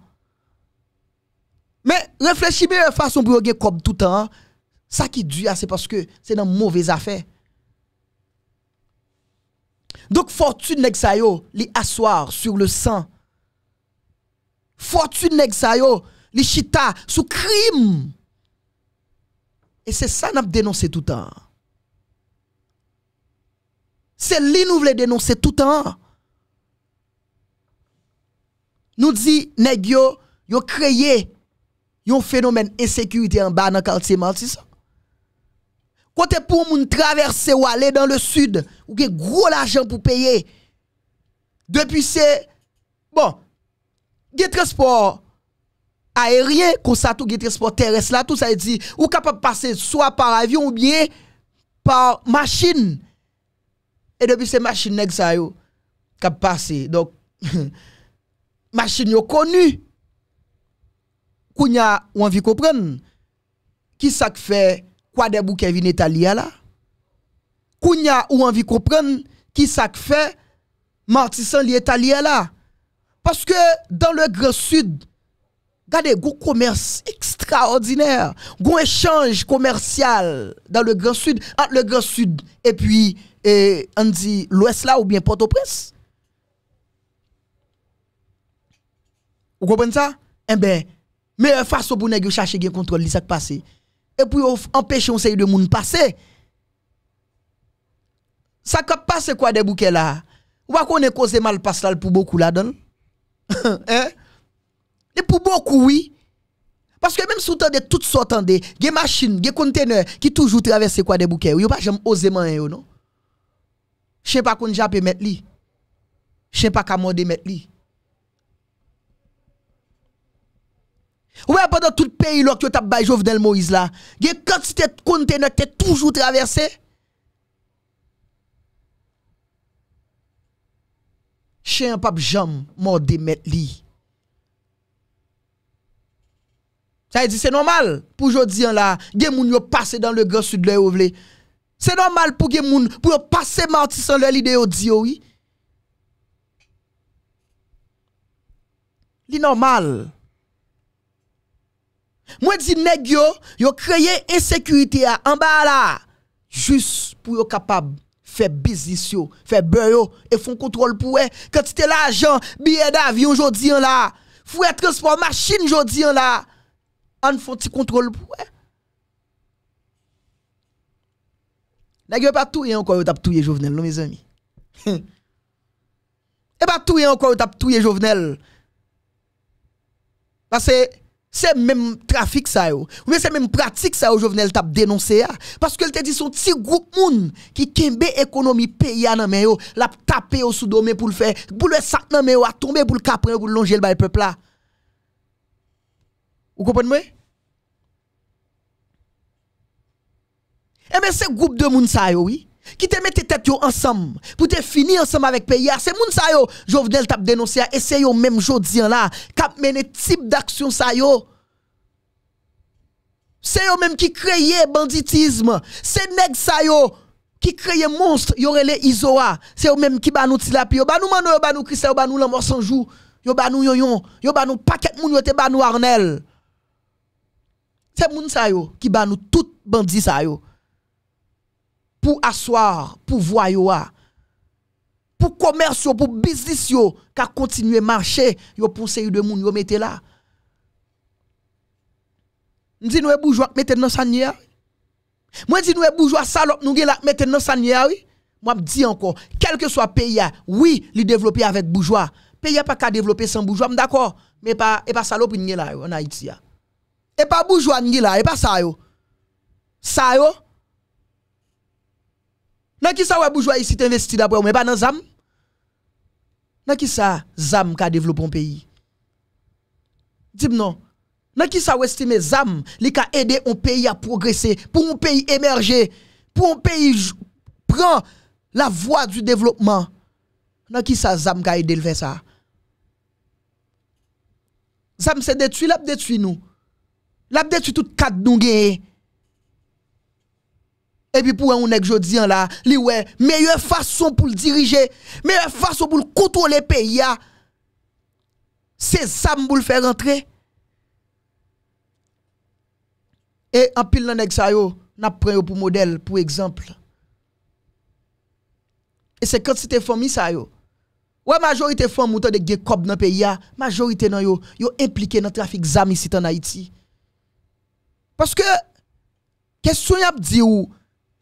mais réfléchis meilleure façon pour gagner cob tout temps hein. ça qui dure, c'est parce que c'est dans mauvaise affaire donc fortune nèg sa li asseoir sur le sang fortune nèg sa li chita sous crime et c'est ça n'a dénoncé tout le temps c'est lui nous voulons dénoncer tout le temps nous disons nèg yo, yo créé un phénomène insécurité en bas dans le quartier Maltis. Côté pour moun traverser ou aller dans le sud, ou gen gros l'argent pour payer. Depuis c'est, bon, gen transport aérien, comme ça tout gen transport terrestre là, tout ça veut dire, ou capable passer soit par avion ou bien par machine. Et depuis ces machines nèg ça yo, capable passer. Donc, machine yo connu ou envie comprendre qui ça fait quoi des bouquets vin là kounya ou envie comprendre qui ça fait martissan là parce que dans le grand sud Regardez, gros commerce extraordinaire, gros échange commercial dans le Grand Sud, entre le Grand Sud et puis, et, eh, on dit l'Ouest là ou bien Port-au-Prince. Vous comprenez ça Eh bien, meilleure façon pour nous chercher un contrôle de ce qui passe. Et pour empêcher un série de monde passer. Ça qui passe quoi des bouquets là Ou qu'on est causé mal passe là pour beaucoup là Hein Et pour beaucoup, oui. Parce que même sous de toutes sortes de machines, de conteneurs qui toujours traversent quoi des bouquets, n'avez pas jamais osé yo non. Je sais pas qu'on jappe mettre li. Je sais pas comment mettre li. Ouè pa do tout peyi lò ki yo tap bai jo vdel Moïse la, gen kante si te kontene, te toujou traverse? Che yon pap jom, mò demet li. Sa e di, se nomal pou jò diyan la, gen moun yo pase dan le gò sud lè yo vle. Se nomal pou gen moun, pou yo pase mouti san lè li de yo diyo, oui? Li nomal. Mwen di neg yo, yo kreye e sekurite ya, an ba la, jus pou yo kapab fe bizis yo, fe beyo, e fon kontrol pou we, kwen ti te la ajan, biye da avyon, jodi an la, fou e transport maschine, jodi an la, an fon ti kontrol pou we. Neg yo e pa touye an kwa yo tap touye jovenel, lomiz ami. E pa touye an kwa yo tap touye jovenel. Pase... Se mèm trafik sa yo, ou mèm se mèm pratik sa yo, jovenel tap denonse ya, paske el te di son ti group moun ki kembe ekonomi peya nan mè yo, lap tape yo sou do mè pou l fè, pou l wè sak nan mè yo, a tombe pou l kapren, pou l longe l baye pepla. Ou kompon mwen? E eh, mèm se group de moun sa yo, oui. qui te mette tête ensemble pour te finir ensemble avec pays ah, c'est moun sa yo Jovenel t'a dénoncé ah, et c'est yo même jodi là cap mener type d'action sa yo c'est yo même qui créé banditisme c'est nèg ça yo qui créé monstre yo relé isoa c'est yo même qui ba nous tilapi yo ba nous mano yo ba nous crisse yo ba nous l'amour sans jour yo ba nous yoyon yo ba nous paquet moun yo te ba nous arnel c'est moun sa yo qui ba nous tout bandit ça yo pour asseoir pouvoir pour commerce pour business yo qu'a continuer marcher yo pour série de monde yo mettez là nous dis nous e bourgeois mettez dans sanier moi dis nous e bourgeois salope nous là mettez dans sanier oui moi dis encore quel que soit pays oui li développer avec bourgeois pays pas qu'à développer sans bourgeois d'accord mais pas et pas salope là en Haïti ah. et pas bourgeois là et pas ça yo ça yo Nan qui ça ouais bourgeois ici t'investi d'après mais pas dans zam? Nan ki ça zam ka développé un pays? Dis non. Nan ki ça ou estime zam li ka aider un pays à progresser, pour un pays émerger, pour un pays prend la voie du développement. Nan ki ça zam ka aider le faire ça? Zam c'est détruit, l'a détruit nous. L'a détruit tout cadre nous epi pou an ou nek jodi an la, li we, meywe fason pou l dirije, meywe fason pou l kontrole pe ya, se sa mbou l fè rentre. E apil nan nek sa yo, nap pren yo pou model, pou ekzample. E se kante se te fòm mi sa yo, wè majorite fòm moutan de ge kòb nan pe ya, majorite nan yo, yo implike nan trafik zami sitan Haiti. Paske, kesyon ap di ou,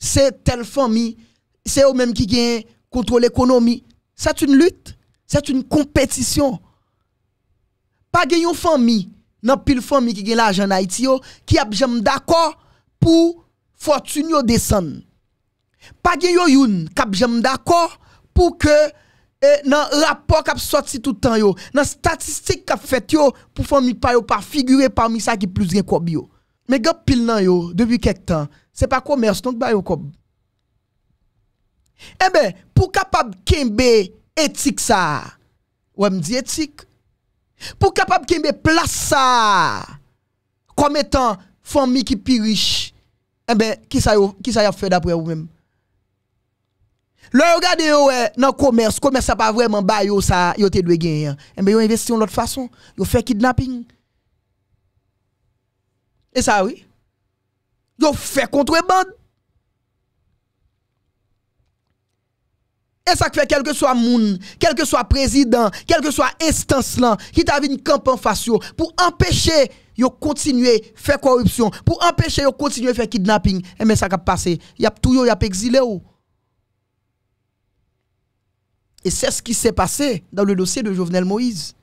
c'est telle famille, c'est eux-mêmes qui gagnent contre l'économie. C'est une lutte, c'est une compétition. Pas gagner famille, non pile famille qui gagne l'argent en Haïti, qui a besoin d'accord pour fortune descendre. Pas gagner une qui a besoin d'accord pour que dans eh, le rapport qui a sorti tout le temps, dans les statistiques qui a fait pour famille pas figurer parmi ça qui plus gagne quoi mais nan yo depuis quelque temps, c'est pas commerce donc ba de kob. Eh ben, pour capable kembe éthique ça. Ou me dit éthique. Pour capable kembe place ça. Comme étant famille qui plus riche. Eh ben, qui ça yo, qui ça a fait d'après vous même Le regardez yo dans le commerce, commerce n'est pas vraiment ba yo ça, yo te doit gagner. Hein. Eh ben, yo investi en l'autre façon, yo fait kidnapping. Et ça, oui. Yo fait contrebande. Et ça fait quel que soit moun, quel que soit président, quel que soit instance là, qui t'a une camp en face pour empêcher yo continuer faire corruption, pour empêcher yo continuer faire kidnapping. Et eh, mais ça qui passé, y a tout yo y a exilé Et c'est ce qui s'est passé dans le dossier de Jovenel Moïse.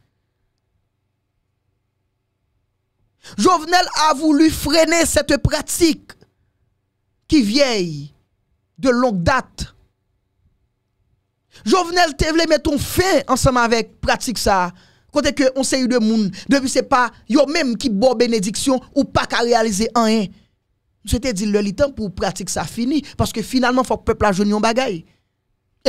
Jovenel a voulu freiner cette pratique qui vieille de longue date. Jovenel te voulait mettre un fin ensemble avec pratique ça. Côté que on sait de monde, depuis c'est pas yo même qui bo bénédiction ou pas qu'à réaliser rien. C'était dit le temps pour pratique ça fini parce que finalement faut que peuple a joué un Et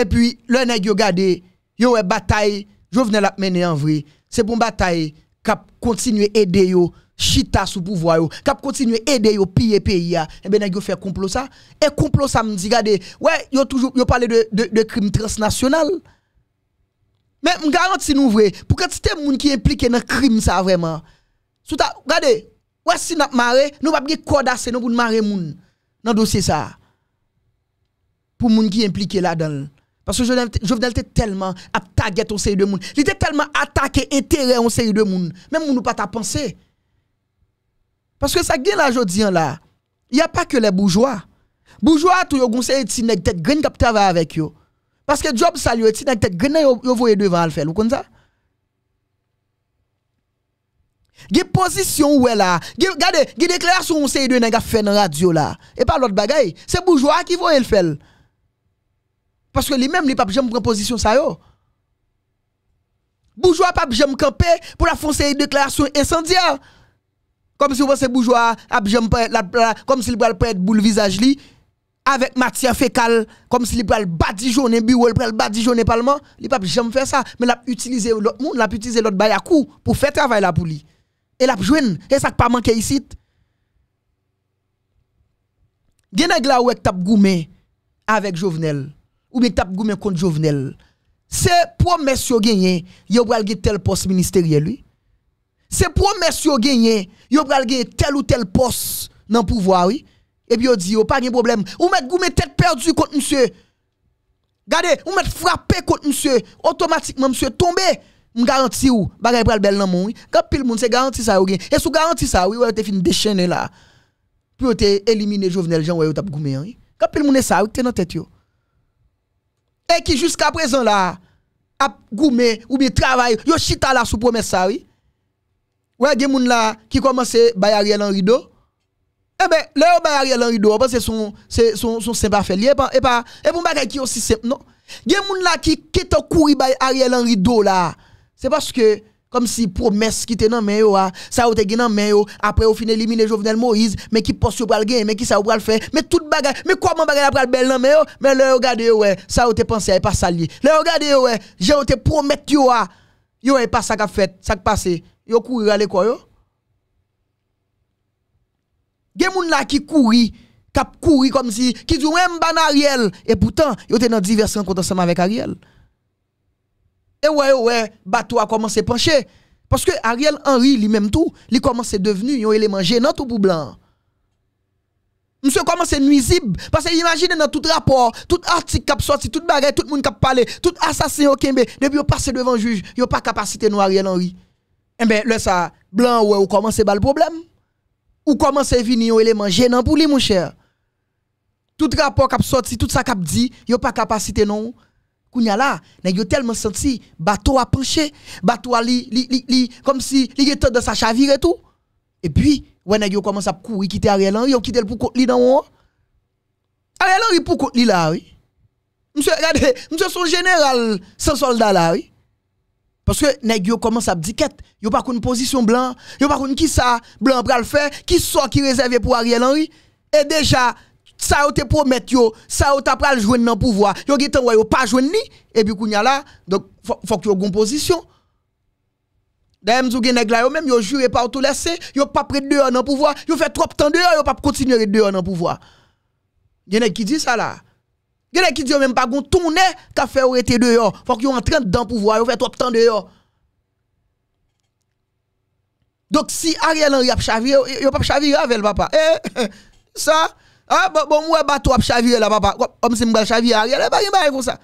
puis le nèg yo gardé, yo une bataille Jovenel a mené en vrai. C'est bon bataille cap continuer aider yo chita sous pouvoir yo cap continuer aider yo piller pays a, et eh ben yo faire complot ça et complot ça me dit regardez ouais yo toujours yo parler de de, de crime transnational mais me garantis nous vrai pour quantité moun qui impliqué dans crime ça vraiment sous ta regardez ouais si n'a marre nous pas gen code assez nous pour marrer moun dans dossier ça pour moun qui impliqué là-dedans parce que Jovenel était tellement attaqué ton série de monde. Il était tellement attaqué intérêt en série de monde. Même moun nous pas ta pensé. Parce que ça qui là aujourd'hui là, il n'y a pas que les bourgeois. Bourgeois tout yo gonse nèg tête avec yo. Parce que job ça de nèg tête yo, devant le vous comprenez ça position ouais là, regardez, déclaration de nèg a fait dans radio là et pas l'autre bagaille, c'est bourgeois qui voit. le Parce que lui-même, les pas position ça yo. Bourgeois pas camper pour la foncer déclaration incendiaire. Comme si vous êtes bourgeois, comme si vous perdre boule visage avec matière fécale, comme s'il vous badi journée bureau, il prend le journée parlement, il pas jamais faire ça, mais l'a utilisé l'autre monde, l'a utilisé l'autre pour faire travail là pour lui. Et l'a joindre, et ça pas manquer ici. Genèg la ouèk tap goumé avec Jovenel, ou bien tap goumé contre Jovenel. C'est promesse yo gagné, yo pral tel poste ministériel lui. Ces promesses yon gagné, yon pral gagné tel ou tel poste dans pouvoir, oui. Et puis yon dit yo pas de problème. Ou met goumé tête perdue contre monsieur. Gade, ou met frappé contre monsieur, automatiquement monsieur tombe. Je garantis ou, bagay pral bel nan moun. Quand pile moun, c'est garanti ça ou gen. Et sous garanti ça, oui, ou te fin déchaîné là. Puis yon te éliminé Jovenel Jean, ou tap goumé, oui. Quand pile moun est ça, ou te nan tête yo. Et qui jusqu'à présent là, a goumé ou bien travail, yo chita la sous promesse ça, oui. Ouais, des gens là qui commencent à Ariel Henry do. Eh ben, là bay Ariel Henry do, parce que son c'est son son c'est pas fait et pas et pas et pour bagay qui aussi simple non. Des gens là qui qui t'ont courir bay Ariel Henry do là. C'est parce que comme si promesse qui était dans main yo ah, ça ou te gen nan main yo après au fin éliminer Jovenel Moïse mais qui poste pour le gagner mais qui ça ou le faire mais toute bagarre mais comment bagarre pral belle nan main yo mais là regardez ouais ça ou te penser pas salier là regardez ouais j'ai te promettre yo ah, yo est pas ça qu'a fait ça qu'a passé yo courir à l'école gen moun la qui qui kap courir comme si qui dit même ban Ariel et pourtant yo était dans divers rencontres ensemble avec Ariel et ouais ouais bateau a commencé pencher parce que Ariel Henry lui-même tout il commence devenu un élément gênant tout pour blanc Monsieur, comment c'est nuisible? Parce que imaginez dans tout rapport, tout article qui a sorti, tout bagarre, tout le monde qui a parlé, tout assassin au Kembe, depuis vous passé devant le juge, vous pas capacité nous, Ariel Henry. Eh bien, là, ça, blanc, ouais, ou commence à le problème. Ou commence à venir un élément gênant pour lui, mon cher. Tout rapport qui sorti, tout ça qui dit, il n'y a pas capacité, non. Kounya là, a tellement senti bateau a penché, bateau a li li li, li comme si il était dans sa chavire et tout. Et puis ouais il a commence à courir quitter Ariel Henry, a quitté pour côte li dans haut. Ariel Henry pour li là oui. Monsieur regardez, monsieur son général son soldat là oui. Parce que les yo commence à qu'ils n'ont pas une position blanc, n'ont pas qui ça blanc le faire, qui sort qui réservé pour Ariel Henry et déjà ça a été promet yo, ça a t'a pral jouer dans pouvoir. Yo qui pas joué ni et puis kounya là donc faut, faut que yo une position. D'ailleurs, nous avons là, même, ils juré par tout laisser, ils pas pris deux dehors dans pouvoir, ils fait trop temps dehors, ils pas continuer dehors dans pouvoir. Il y en a qui dit ça là. Genè ki diyo mèm bagoun, tout mounè ka fè ou rete de yo, fòk yo entren dan pou vwa, yo fè tou ap tan de yo. Dok si a rè lan rè ap chavye, yo pa ap chavye yo avèl bapa, e, eh, eh, eh, sa, a, ah, bon mwen batou ap chavye la bapa, wop, omse mwen chavye a rè, lè bagin bè yon sa.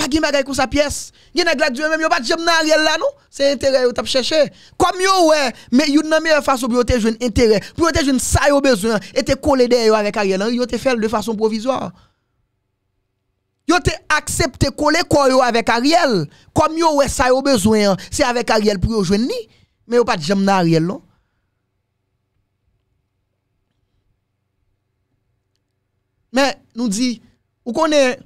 Pas m'a bagaille comme sa pièce. Il y a des même, il pas de Ariel là, non? C'est intérêt, ou tap cherché. Comme yo, ouais, mais il y a une meilleure façon pour vous un intérêt, pour vous un sa au besoin, et te coller derrière avec Ariel Henry, vous fait de façon provisoire. a avez accepté coller quoi avec Ariel. Comme yo, ouais, sa au besoin, hein. c'est avec Ariel pour yon jouer ni. Mais a pas de nan Ariel, non? Mais, nous dit, vous connaissez,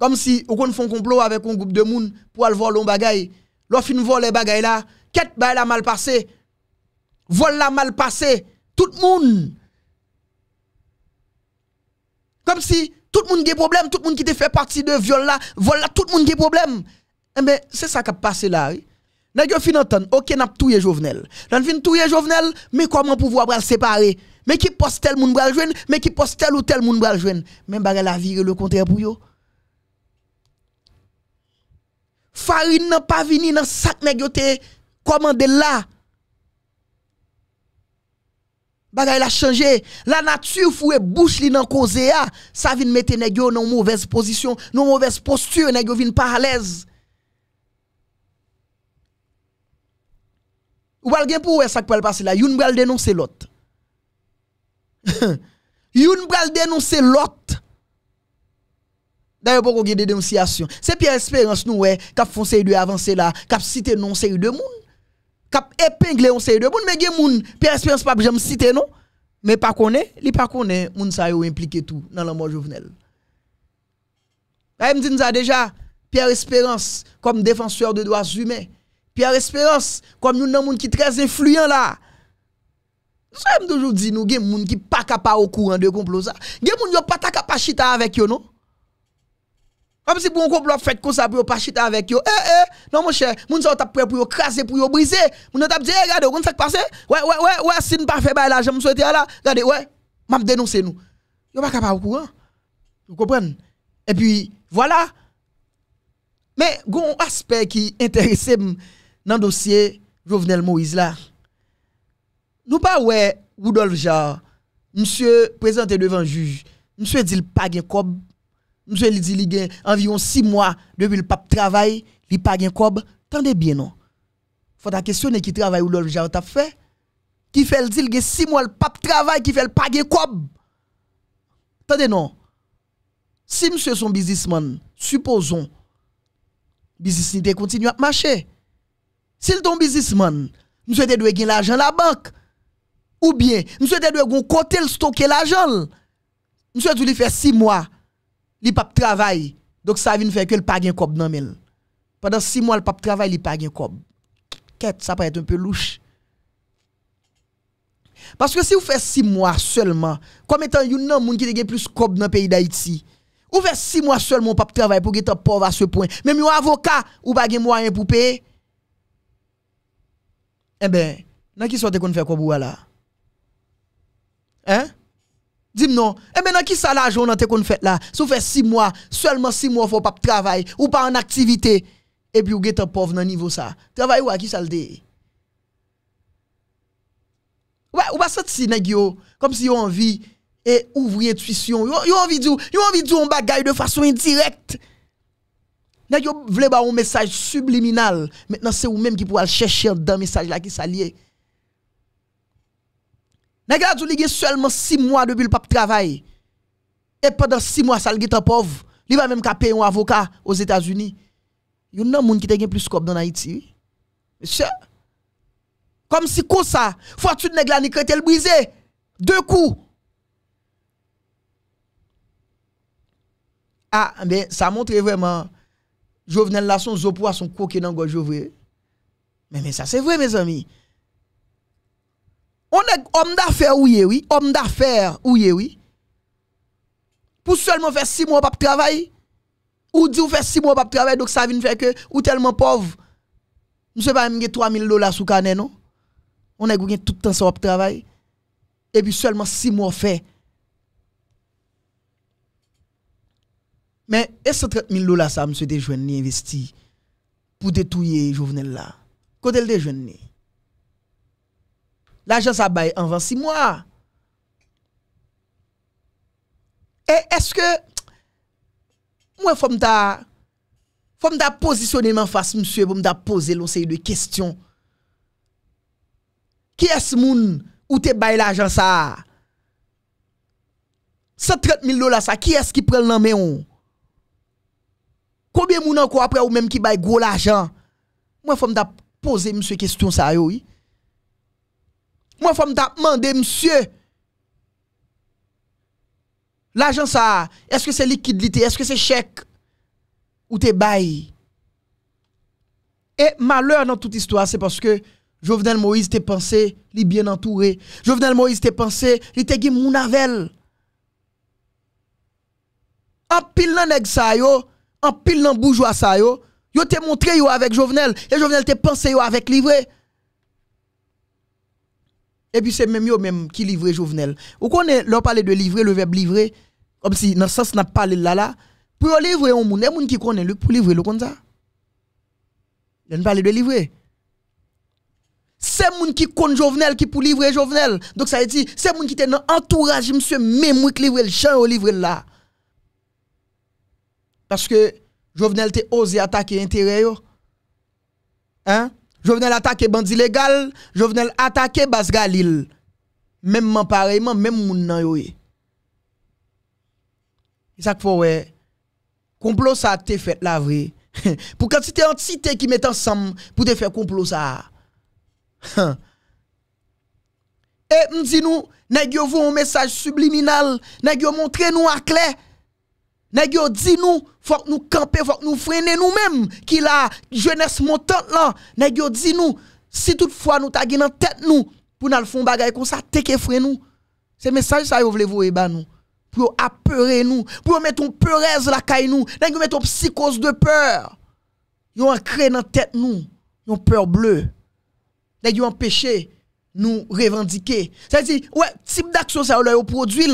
comme si on fait un complot avec un groupe de moun pour aller voler un bagay. fin vole les bagay là, ket bagay la mal passé. Vol la mal passé. Tout le monde. Comme si tout le monde a des problèmes, tout le monde qui te fait partie de viol là, vol tout le monde a des problèmes. Eh ben, c'est ça qui a passé là. Oui? N'a fin entendre, ok, n'a jeunes. Jovenel. N'a fin touye Jovenel, mais comment pouvoir le séparer? Mais qui poste tel moun bral jouen, mais qui poste tel ou tel moun bral jouen? Même bagay la vire le contraire pour yo. Farine nan pa vini nan sak negyo te komande la. Bagay la chanje. La natyur fwe bouch li nan koze a. Sa vin mette negyo nan mouvez posisyon, nan mouvez postyur negyo vin paralèz. Ou bal gen pou wè sak pwèl pasi la, youn bral denonsè lot. Youn bral denonsè lot. D'ailleurs, beaucoup il y dénonciations C'est Pierre Espérance, nous, ouais, qui a fait de avancer là, qui a cité non série de monde, qui a épinglé un série de monde, mais il y a monde, Pierre Espérance, pas jamais citer non, mais pas connaît, il pas connaît, moun sa yo impliqué tout dans la mort Jovenel. me dit déjà, Pierre Espérance, comme défenseur de droits humains, Pierre Espérance, comme nous, un monde qui très influent là, nous me toujours dit, nous, il y monde qui pas capable au courant de complot ça. Il y a monde qui pas capable chita avec yo non? Comme si bon complot fait comme ça pour pas chiter avec yo. Eh eh, non mon cher, moun sa t'a prêt pour yo craser pour yo briser. Moun avez dit eh, regarde, on ça passer. Ouais ouais ouais ouais, si pas fait bail là, je me souhaiter là. Regardez ouais, m'a dénoncer nous. Yo pas capable au Vous comprenez Et puis voilà. Mais un aspect qui intéresse dans le dossier Jovenel Moïse là. Nous pas ouais Rudolf Jarre, monsieur présenté devant juge, monsieur dit pas gen cob monsieur lui dit il a environ 6 mois depuis le pape travail, il pas gain cob, tendez bien non. Faut questionner qui travaille ou l'autre est fait qui fait le dit il a 6 mois le pape travail qui fait le pas de cob. Tendez non. Si monsieur son businessman, supposons business continue à marcher. S'il ton businessman, monsieur nous doit gagner l'argent la banque ou bien monsieur te doit côté le stocker l'argent. Monsieur tu lui faire 6 mois li pap travail. Donc ça vient faire que le pas gain cob dans mel. Pendant 6 mois le pap travail, il pas gain cob. Quête, ça peut être un peu louche. Parce que si vous faites 6 mois seulement, comme étant une nan moun qui gagne plus cob dans le pays d'Haïti, vous faites 6 mois seulement pap travail pour être pauvre à ce point. Même un avocat ou pas gain moyen pour payer. Eh ben, nan qui sorte qu'on fait vous là? Hein? Dis-moi non. Et eh, maintenant, qui ça l'argent dans qu'on fait là? Si vous faites 6 mois, seulement six mois, faut pas travailler ou pas en activité. Et puis, vous êtes pauvre dans niveau ça. Travail ou à qui ça le Ouais, ou pas comme si vous envie et ouvrir intuition. Vous envie de dire, envie de dire un bagage de façon indirecte. Vous voulez un message subliminal. Maintenant, c'est vous-même qui pouvez chercher dans le message là qui s'allie. Nèg la li seulement 6 mois depuis le pape travail. Et pendant 6 mois ça le pauvre, il va même payer un avocat aux États-Unis. Il y a monde qui ont plus cop dans Haïti. Monsieur comme si comme ça, fortune nèg la ni quand elle brisé deux coups. Ah, mais ben, ça montre vraiment Jovenel là son zo son coqué dans gorge Mais mais ça c'est vrai mes amis. On est homme d'affaires ou oui, homme d'affaires ou oui. Pour seulement faire 6 mois pour travail, ou dit ou fait 6 mois pour travail, donc ça vient faire que ou tellement pauvre. Monsieur pas 3 000 dollars sous canet non. On est tout le temps sur travail et puis seulement 6 mois fait. Mais est-ce 30 000 dollars ça monsieur te joindre investi pour détruire Jovenel là. Côté de déjeuner. L'ajan sa bay anvan 6 mwa. E eske, mwen fom ta, fom ta posisyoneman fasy msye, fom ta pose lon se yi de kestyon. Ki es moun ou te bay l'ajan sa? 130 mil do la sa, ki es ki prel nan men yon? Kobyen moun anko apre ou menm ki bay gwo l'ajan? Mwen fom ta pose msye kestyon sa yo yi. Moi, faut me demander, monsieur, l'argent ça, est-ce que c'est liquidité, est-ce que c'est chèque ou t'es bail? Et malheur dans toute histoire, c'est parce que Jovenel Moïse t'es pensé, il est bien entouré. Jovenel Moïse t'es pensé, il t'es gué mounavel. En pile dans nèg yo, en pile nan bourgeois ça yo, yo t'es montré yo avec Jovenel et Jovenel t'es pensé yo avec livré. Et puis c'est même eux même qui livrait Jovenel. Vous connaissez, leur parle de livrer, le verbe livrer, comme si dans ce sens n'a pas là là, pour livrer un monde, monde qui connaît le pour livrer le comme ça. Il ne parle de livrer. C'est moun qui connaît Jovenel qui pour livrer Jovenel. Donc ça veut dire c'est moun qui était dans entourage monsieur même qui livrer le champ au livrer là. Parce que Jovenel t'a osé attaquer intérêt Hein? Jovenel attaquer bandit légal, Jovenel attaquer Bas Galil. Même pareillement, même moun nan yo. C'est ça qu'il faut Complot ça te fait la vraie. pour une entité qui met ensemble pour te faire complot ça. Et eh, m'di nous, nèg vous un message subliminal, nèg montre nous à clair. Nèg dis nous faut que nous camper, faut que nous freiner nous-mêmes, qui la jeunesse montante là, nest dit nous, si toutefois nous t'a dans tête nous pour nous faire bagay comme ça, t'es que freiner nous. C'est message ça vous voulez vous et nous pour nous, pour mettre une peureuse la caille nous, mettre une psychose de peur. ont créé dans tête nous, une peur bleue. Nèg yo empêché nous revendiquer. C'est-à-dire ouais, type d'action ça yo produit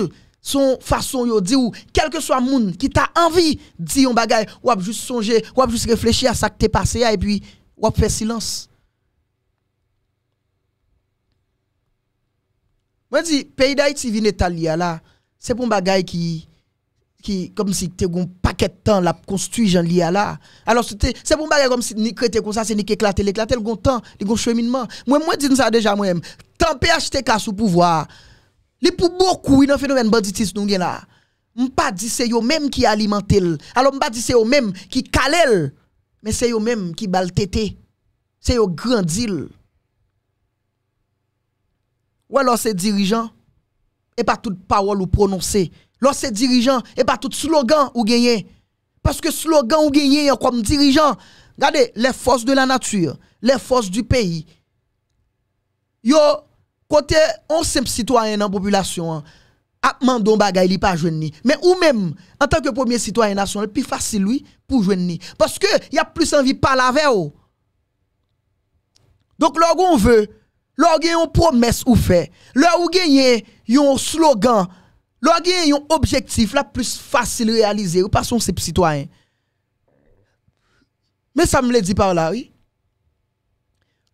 son façon yo dire, ou quel que soit monde qui t'a envie di yon bagay ou ap juste songer ou ap juste réfléchir à ça qui t'est passé et puis ou ap fait silence moi dis pays d'Haïti vient d'Italie là c'est pour bagay qui qui comme si t'es un paquet de temps la construit Jean li là alors c'est pour bagay comme si ni crété comme ça c'est ni éclaté l'éclaté le temps le cheminement moi moi dis ça déjà moi même tant PHTK sous pouvoir Li pour beaucoup dans phénomène banditisme nous là. pas dit c'est eux même qui alimentent. Alors pas dit c'est eux même qui calent. Mais c'est eux même qui bal tété. C'est eux grandil. Ou alors c'est dirigeant et pas toute parole ou prononcer. Lorsque c'est dirigeant et pas tout slogan ou gagner. Parce que slogan ou gagner comme dirigeant, regardez les forces de la nature, les forces du pays. Yo Côté on simple citoyen dans population hein, a mandon bagay li pas ni Mais ou même en tant que premier citoyen national, plus facile lui pour ni parce que y a plus envie de parler avec vous. Donc on veut, lorsqu'on une promesse ou fait, ou gagne un slogan, gagne un objectif la plus facile réaliser ou parce qu'on est citoyen. Mais ça me le dit par là oui.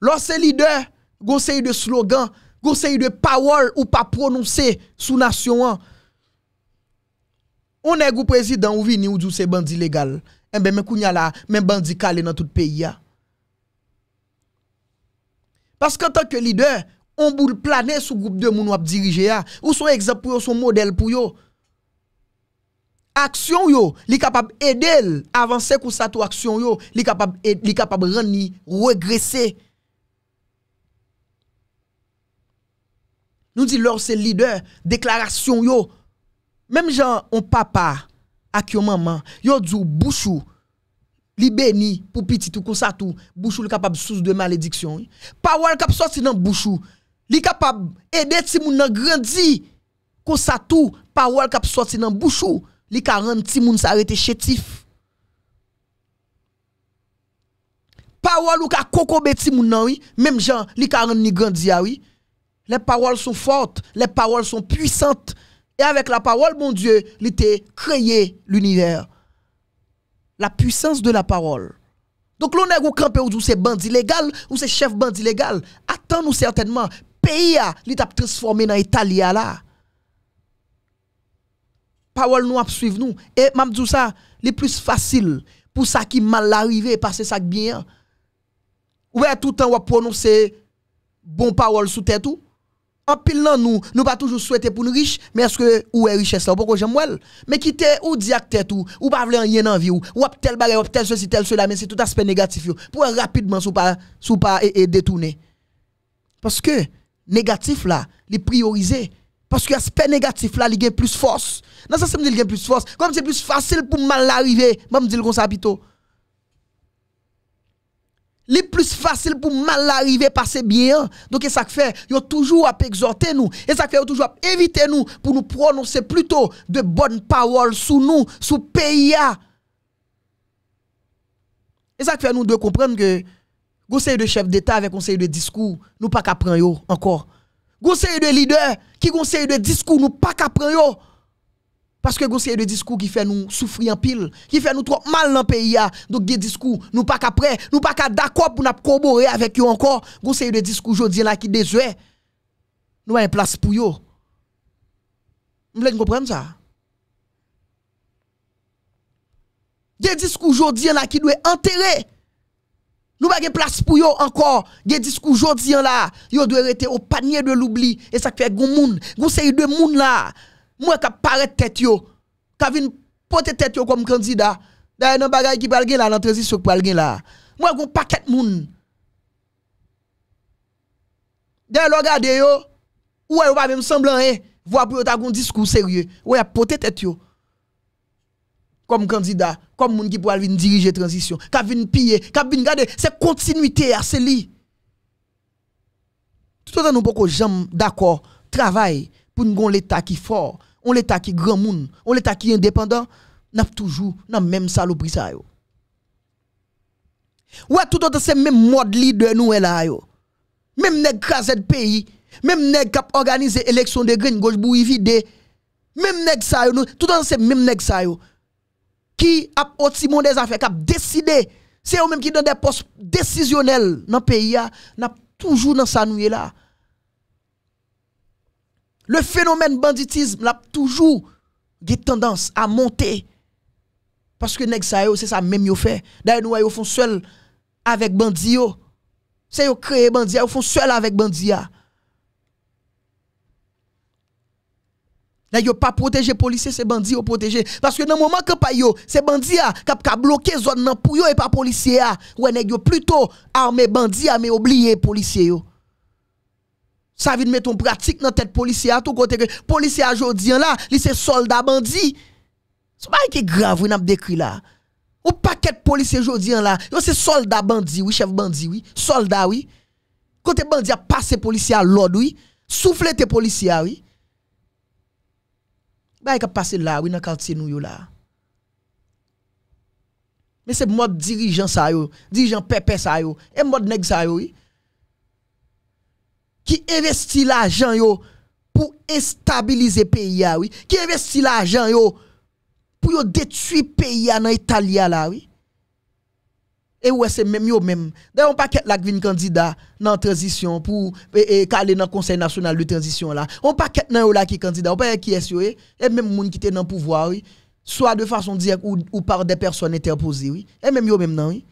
Lorsque leader, conseil de slogan, Gose yu de power ou pa prononse sou nasyon an. Onè gou prezident ou vini ou djou se bandi legal. Mbe eh mbe kounya la, mbe bandi kale nan tout peyi ya. Paske an takke lider, on bou l plane sou goup de moun wap dirije ya. Ou sou ekzap pou yo, sou model pou yo. Aksyon yo, li kapab edel avanse kou sa tou aksyon yo, li kapab rend ni regresse aksyon. Nou di lor se lider, deklarasyon yo, mem jan on papa ak yo maman, yo djou bouchou li beni pou piti tou konsatu, bouchou li kapab souse de malediksyon, pawal kap sosi nan bouchou, li kapab ede timoun nan grandi konsatu, pawal kap sosi nan bouchou, li karan timoun sa rete chetif. Pawal ou ka kokobe timoun nanwi, mem jan li karan ni grandi awi, ah, Les paroles sont fortes, les paroles sont puissantes. Et avec la parole, mon Dieu, il était créé l'univers. La puissance de la parole. Donc l'on est au campé ou c'est bandit légal ou c'est chef bandit légal. Attends nous certainement. Pays a, il transformé dans Italia là. Parole nous suivre nous. Et même tout ça, les plus facile pour ça qui mal arrivé passer ça bien. Ouais, tout le temps on prononcer bon parole sous tête tout. En pile nan nous, nous pas toujours souhaiter pour nous riches, mais est-ce que où est richesse là? Pourquoi j'aime well? Mais quitter ou dire tout, ou pas vouloir rien en vie, ou ap tel bagay, ou tel ceci, tel cela, mais c'est tout aspect négatif. Pour rapidement sous pas pas et, détourner. Parce que négatif là, les prioriser. Parce que l'aspect négatif là, il gagne plus force. Non, ça, c'est me dit plus force. Comme c'est plus facile pour mal arriver, je me dis comme ça plutôt les plus facile pour mal arriver passer bien. Donc, ça fait, ils ont toujours à exhorter nous. Et ça fait, toujours à éviter nous pour nous prononcer plutôt de bonnes paroles sous nous, sous pays. Ah. Et ça fait, nous de comprendre que, conseil de chef d'État avec conseil de discours, nous pas qu'à prendre encore. Conseil de leader qui conseil de discours, nous pas qu'à parce que conseil de discours qui fait nous souffrir en pile, qui fait nous trop mal dans le pays. Donc, des discours, nous pas qu'après, nous pas d'accord pour nous corroborer avec eux encore. Conseil de discours, aujourd'hui là, qui désuet. Nous avons une place pour eux. Vous voulez comprendre ça? Des discours aujourd'hui là qui doit enterrer. Nous pas place pour eux encore. Des discours aujourd'hui là, yo doit rester au panier de l'oubli et ça fait que monde vous de moun là moi qui paraît tête yo, qui vient porter tête yo comme candidat, d'ailleurs dans bagay qui parle là dans transition qui parle là. Moi gon paquet moun. D'ailleurs regarde yo, ouais ou pas même semblant hein, eh, voir pour ta gon discours sérieux. Ouais a porter tête yo. Comme candidat, comme moun qui pour venir diriger transition, qui vient piller, qui vient gade c'est continuité c'est li Tout autant nous pas jamais d'accord travail on nous l'État qui fort, on l'État qui grand monde, on l'État qui indépendant, n'a toujours dans même saloperie ça yo. Ouais, tout autant c'est même mode leader nous là yo. Même nèg craser pays, même nèg cap organiser élection de green gauche bouillie vide, même nèg ça yo, tout autant c'est même nèg ça yo. Qui a aussi monde des affaires qui ont décidé, c'est eux même qui dans des postes décisionnels dans pays a, n'a toujours dans ça nous là. Le phénomène banditisme a toujours tendance à monter. Parce que c'est ça même yo fait. D'ailleurs nous yo font seul avec bandi yo. C'est yo créer bandits, ils font seul avec bandi ne yo pas protéger policiers, c'est bandi yo protéger parce que dans le moment que pa yo, c'est bandi a qui ka bloquer zone pour yo et pas policier a. Ou nèg plutôt armé bandi mais oublié les policiers. Sa vin meton pratik nan tèt polisya tou kote kè. Polisya jodiyan la, li se solda bandi. So ba yè ki grav wè nan ap dekri la? Ou pakèt polisye jodiyan la, yo se solda bandi wè, chev bandi wè, solda wè. Kote bandi a pase polisya lòd wè, souflete polisya wè. Ba yè ki pase la wè nan kantin wè yo la. Men se mod dirijan sa yo, dirijan pepe sa yo, e mod neg sa yo wè. qui investit l'argent pour instabiliser pays oui qui investit l'argent pour détruire pays dans l'Italie là oui et ouais c'est même yo même d'ailleurs on paquet la vin candidat dans transition pour aller caler dans conseil national de transition là on paquet pas là qui candidat on pas qui est et même gens qui sont dans pouvoir oui soit de façon directe ou, par des personnes interposées oui et même yo même non oui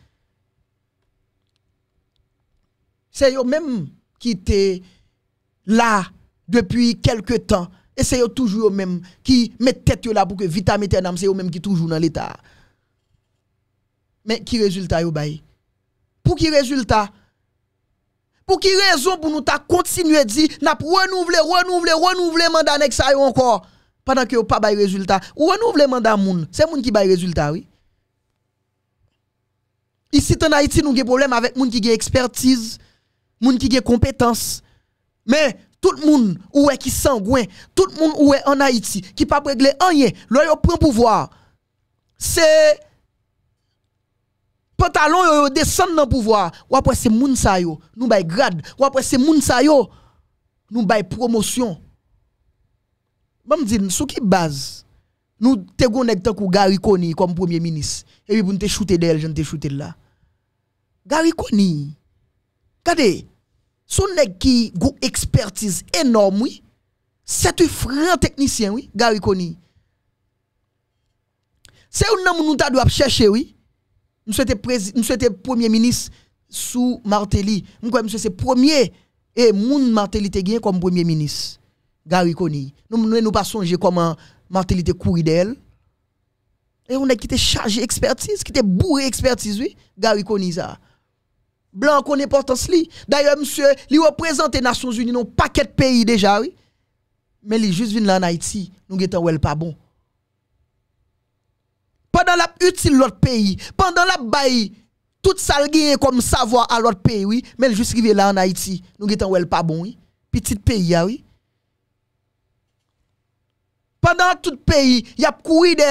c'est eux même qui était là depuis quelques temps. Et c'est toujours eux mêmes qui mettent tête là pour que vita mettent c'est eux mêmes qui toujours dans l'état. Mais qui résultat yo Pour qui résultat? Pour qui raison pour nous ta continuer dire n'a renouveler renouveler renouveler mandat nek ça encore pendant que pas de résultat. Renouveler mandat moun, c'est moun qui bay résultat oui. Ici en Haïti nous avons problèmes avec moun qui ont expertise moun qui ont compétence. Mais tout le monde ou est qui tout le monde ou est en Haïti, qui pas régler rien, le prend pouvoir. C'est pantalon yo, descend dans pouvoir. Ou après c'est moun sa yo, nous bay grade, ou après c'est moun sa yo, nous bay promotion. Bon dit sous qui base nous te gonnek tant kou Gary Koni comme premier ministre et puis pour nous te shooter d'elle, je te shooter là. Gary Koni. Regardez, son nèg qui une expertise énorme, oui. C'est un franc technicien, oui, Gary Koni. C'est un homme nous doit chercher, oui. Nous souhaitons premier ministre sous Martelly. Nous sommes c'est premier et moun Martelly comme premier ministre. Gary Koni. Nous ne nous pas songer comment Martelly te couru d'elle. Et on a qui était chargé expertise, qui était bourré expertise, oui. Gary Koni ça blanc qu'on importance li. D'ailleurs, monsieur, li représente les Nations Unies dans pas de pays déjà, oui. Mais li juste venu là en Haïti, nous n'étant well pas bon. Pendant la utile l'autre pays, pendant la baye, tout ça comme savoir à l'autre pays, oui. Mais juste venu là en Haïti, nous n'étant well pas bon, oui. Petit pays, ah, oui. Dans tout pays, il y a couru des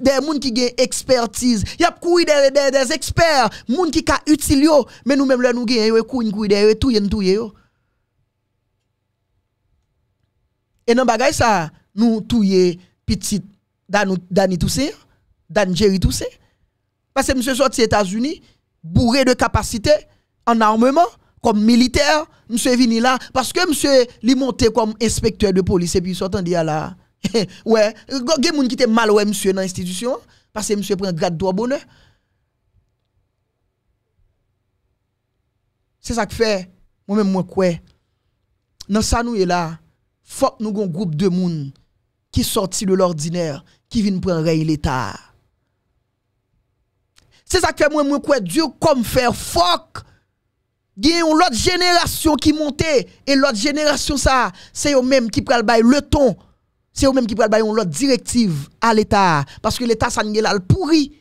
des gens qui ont expertise, il y a couru des des des experts, gens qui ont utile mais nous même là nous gagne couru couru des tout tout yo. Et dans bagay ça, nous touyer petit Dani Dani Toussaint, Dan Jerry Toussaint. Parce que monsieur sorti États-Unis bourré de capacité en armement comme militaire, monsieur venu là parce que monsieur li monté comme inspecteur de police et puis à ah là ouais, il y a des gens qui étaient mal ouais monsieur dans l'institution parce que monsieur prend grade droit bonheur. C'est ça que fait moi-même moi quoi. Dans ça nous est là, faut nous gon un groupe de gens qui sorti de l'ordinaire, qui viennent prendre l'état. C'est ça que moi moi quoi Dieu comme faire fuck il y a l'autre génération qui montait et l'autre génération ça c'est eux mêmes qui prennent le ton c'est eux-mêmes qui prennent l'autre directive à l'État. Parce que l'État, ça est pourri.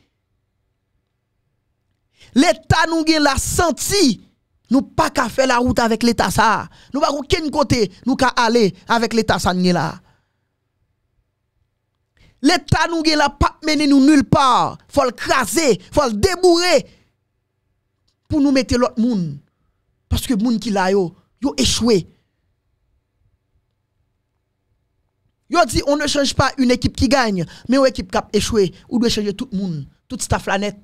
L'État nous la senti. Nous pas qu'à faire la route avec l'État ça. Nous pas aucun côté nous qu'à aller avec l'État ça là. L'État nous a la pas mené nous nulle part. Faut le craser, faut le débourrer pour nous mettre l'autre monde. Parce que monde qui l'a yo, yo échoué. dit on ne change pas une équipe qui gagne, mais une équipe qui a échoué, on doit changer tout le monde, toute staff planète.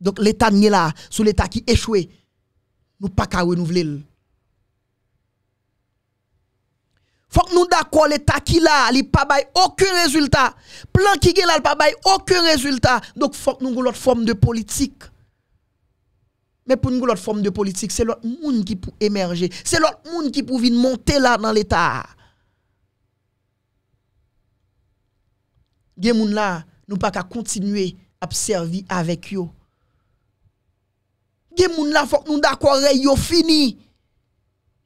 Donc l'état n'est là, sous l'état qui échoué, nous pas qu'à renouveler. Faut que nous d'accord l'état qui là, il pas bail aucun résultat. Plan qui est là, il pas bail aucun résultat. Donc faut que nous avons l'autre forme de politique. Mais pour nous, l'autre forme de politique, c'est l'autre monde qui peut émerger. C'est l'autre monde qui peut monter là dans l'État. gen moun la, nous pas ka continuer à servir avec yo. Gen moun la, faut que nous d'accord, yo fini.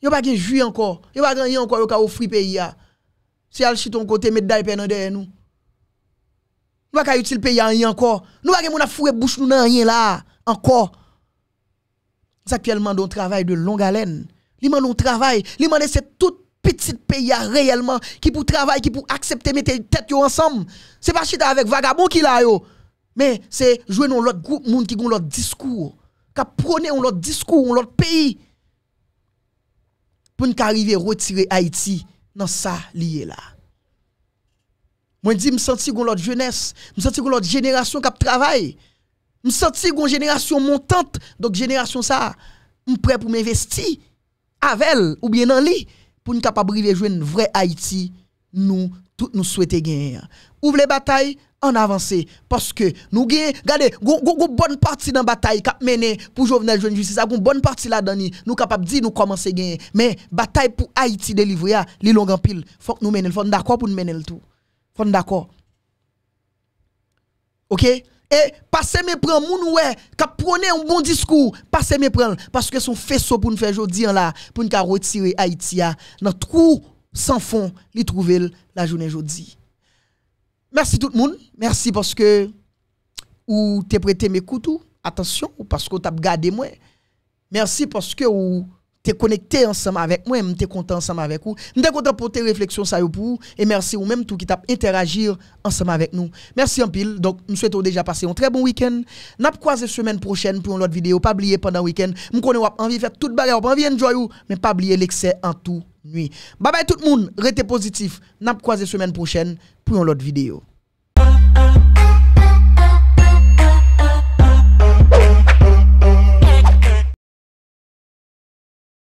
Yo pas gen jus encore. Yo pas gen encore yo ka offrir pays a Si al ton côté pen pendant derrière nous. Nous pas utile pays rien encore. Nous pas gen moun a foure bouche nou nan rien là encore. Ça actuellement travail de longue haleine. li mande un travail, li mande c'est tout petit pays réellement, qui pour travailler, qui pour accepter, mettre tête ensemble. C'est pas chita avec vagabond qui la yo. Mais c'est jouer dans l'autre groupe, monde qui ont l'autre discours. Qui prône l'autre discours, l'autre pays. Pour nous arriver à retirer Haïti dans ça lié là. Moi, je me sens que l'autre jeunesse, je me sens l'autre génération qui travaille. Je me sens génération montante, donc génération ça, je prêt pour m'investir avec elle ou bien dans lui pour nous capables de jouer une vraie Haïti, nous, tous nous souhaitons gagner. Ouvre les batailles, en avance. parce que nous gagnons regardez une bonne partie dans bataille qui mené pour Jovenel Jeune Justice une bonne partie là dedans nous capables de dire nous commencer gagner mais bataille pour Haïti délivrer c'est ah, long pile. pile faut que nous il faut d'accord pour nous mener le tout faut d'accord OK et passez mes prends, moun ouais, kap prenez un bon discours, passez mes prends, parce que son faisceau pour nous faire aujourd'hui là, pour nous retirer Haïti dans trou sans fond, li trouver la journée aujourd'hui. Merci tout le monde, merci parce que ou te prêté mes couteaux, attention, ou parce que t'as gardé moi. Merci parce que ou t'es connecté ensemble avec moi, t'es content ensemble avec vous. M'te content pour tes réflexions ça pour vous et merci ou même tout qui t'a interagir ensemble avec nous. Merci en pile. Donc, nous souhaitons déjà passer un très bon week-end. N'a la semaine prochaine pour une autre vidéo. Pas oublier pendant le week-end. M'm nous ou envie de faire toute bagarre, envie enjoy mais pas oublier l'excès en tout nuit. Bye bye tout le monde. Restez positif. N'a la semaine prochaine pour une autre vidéo.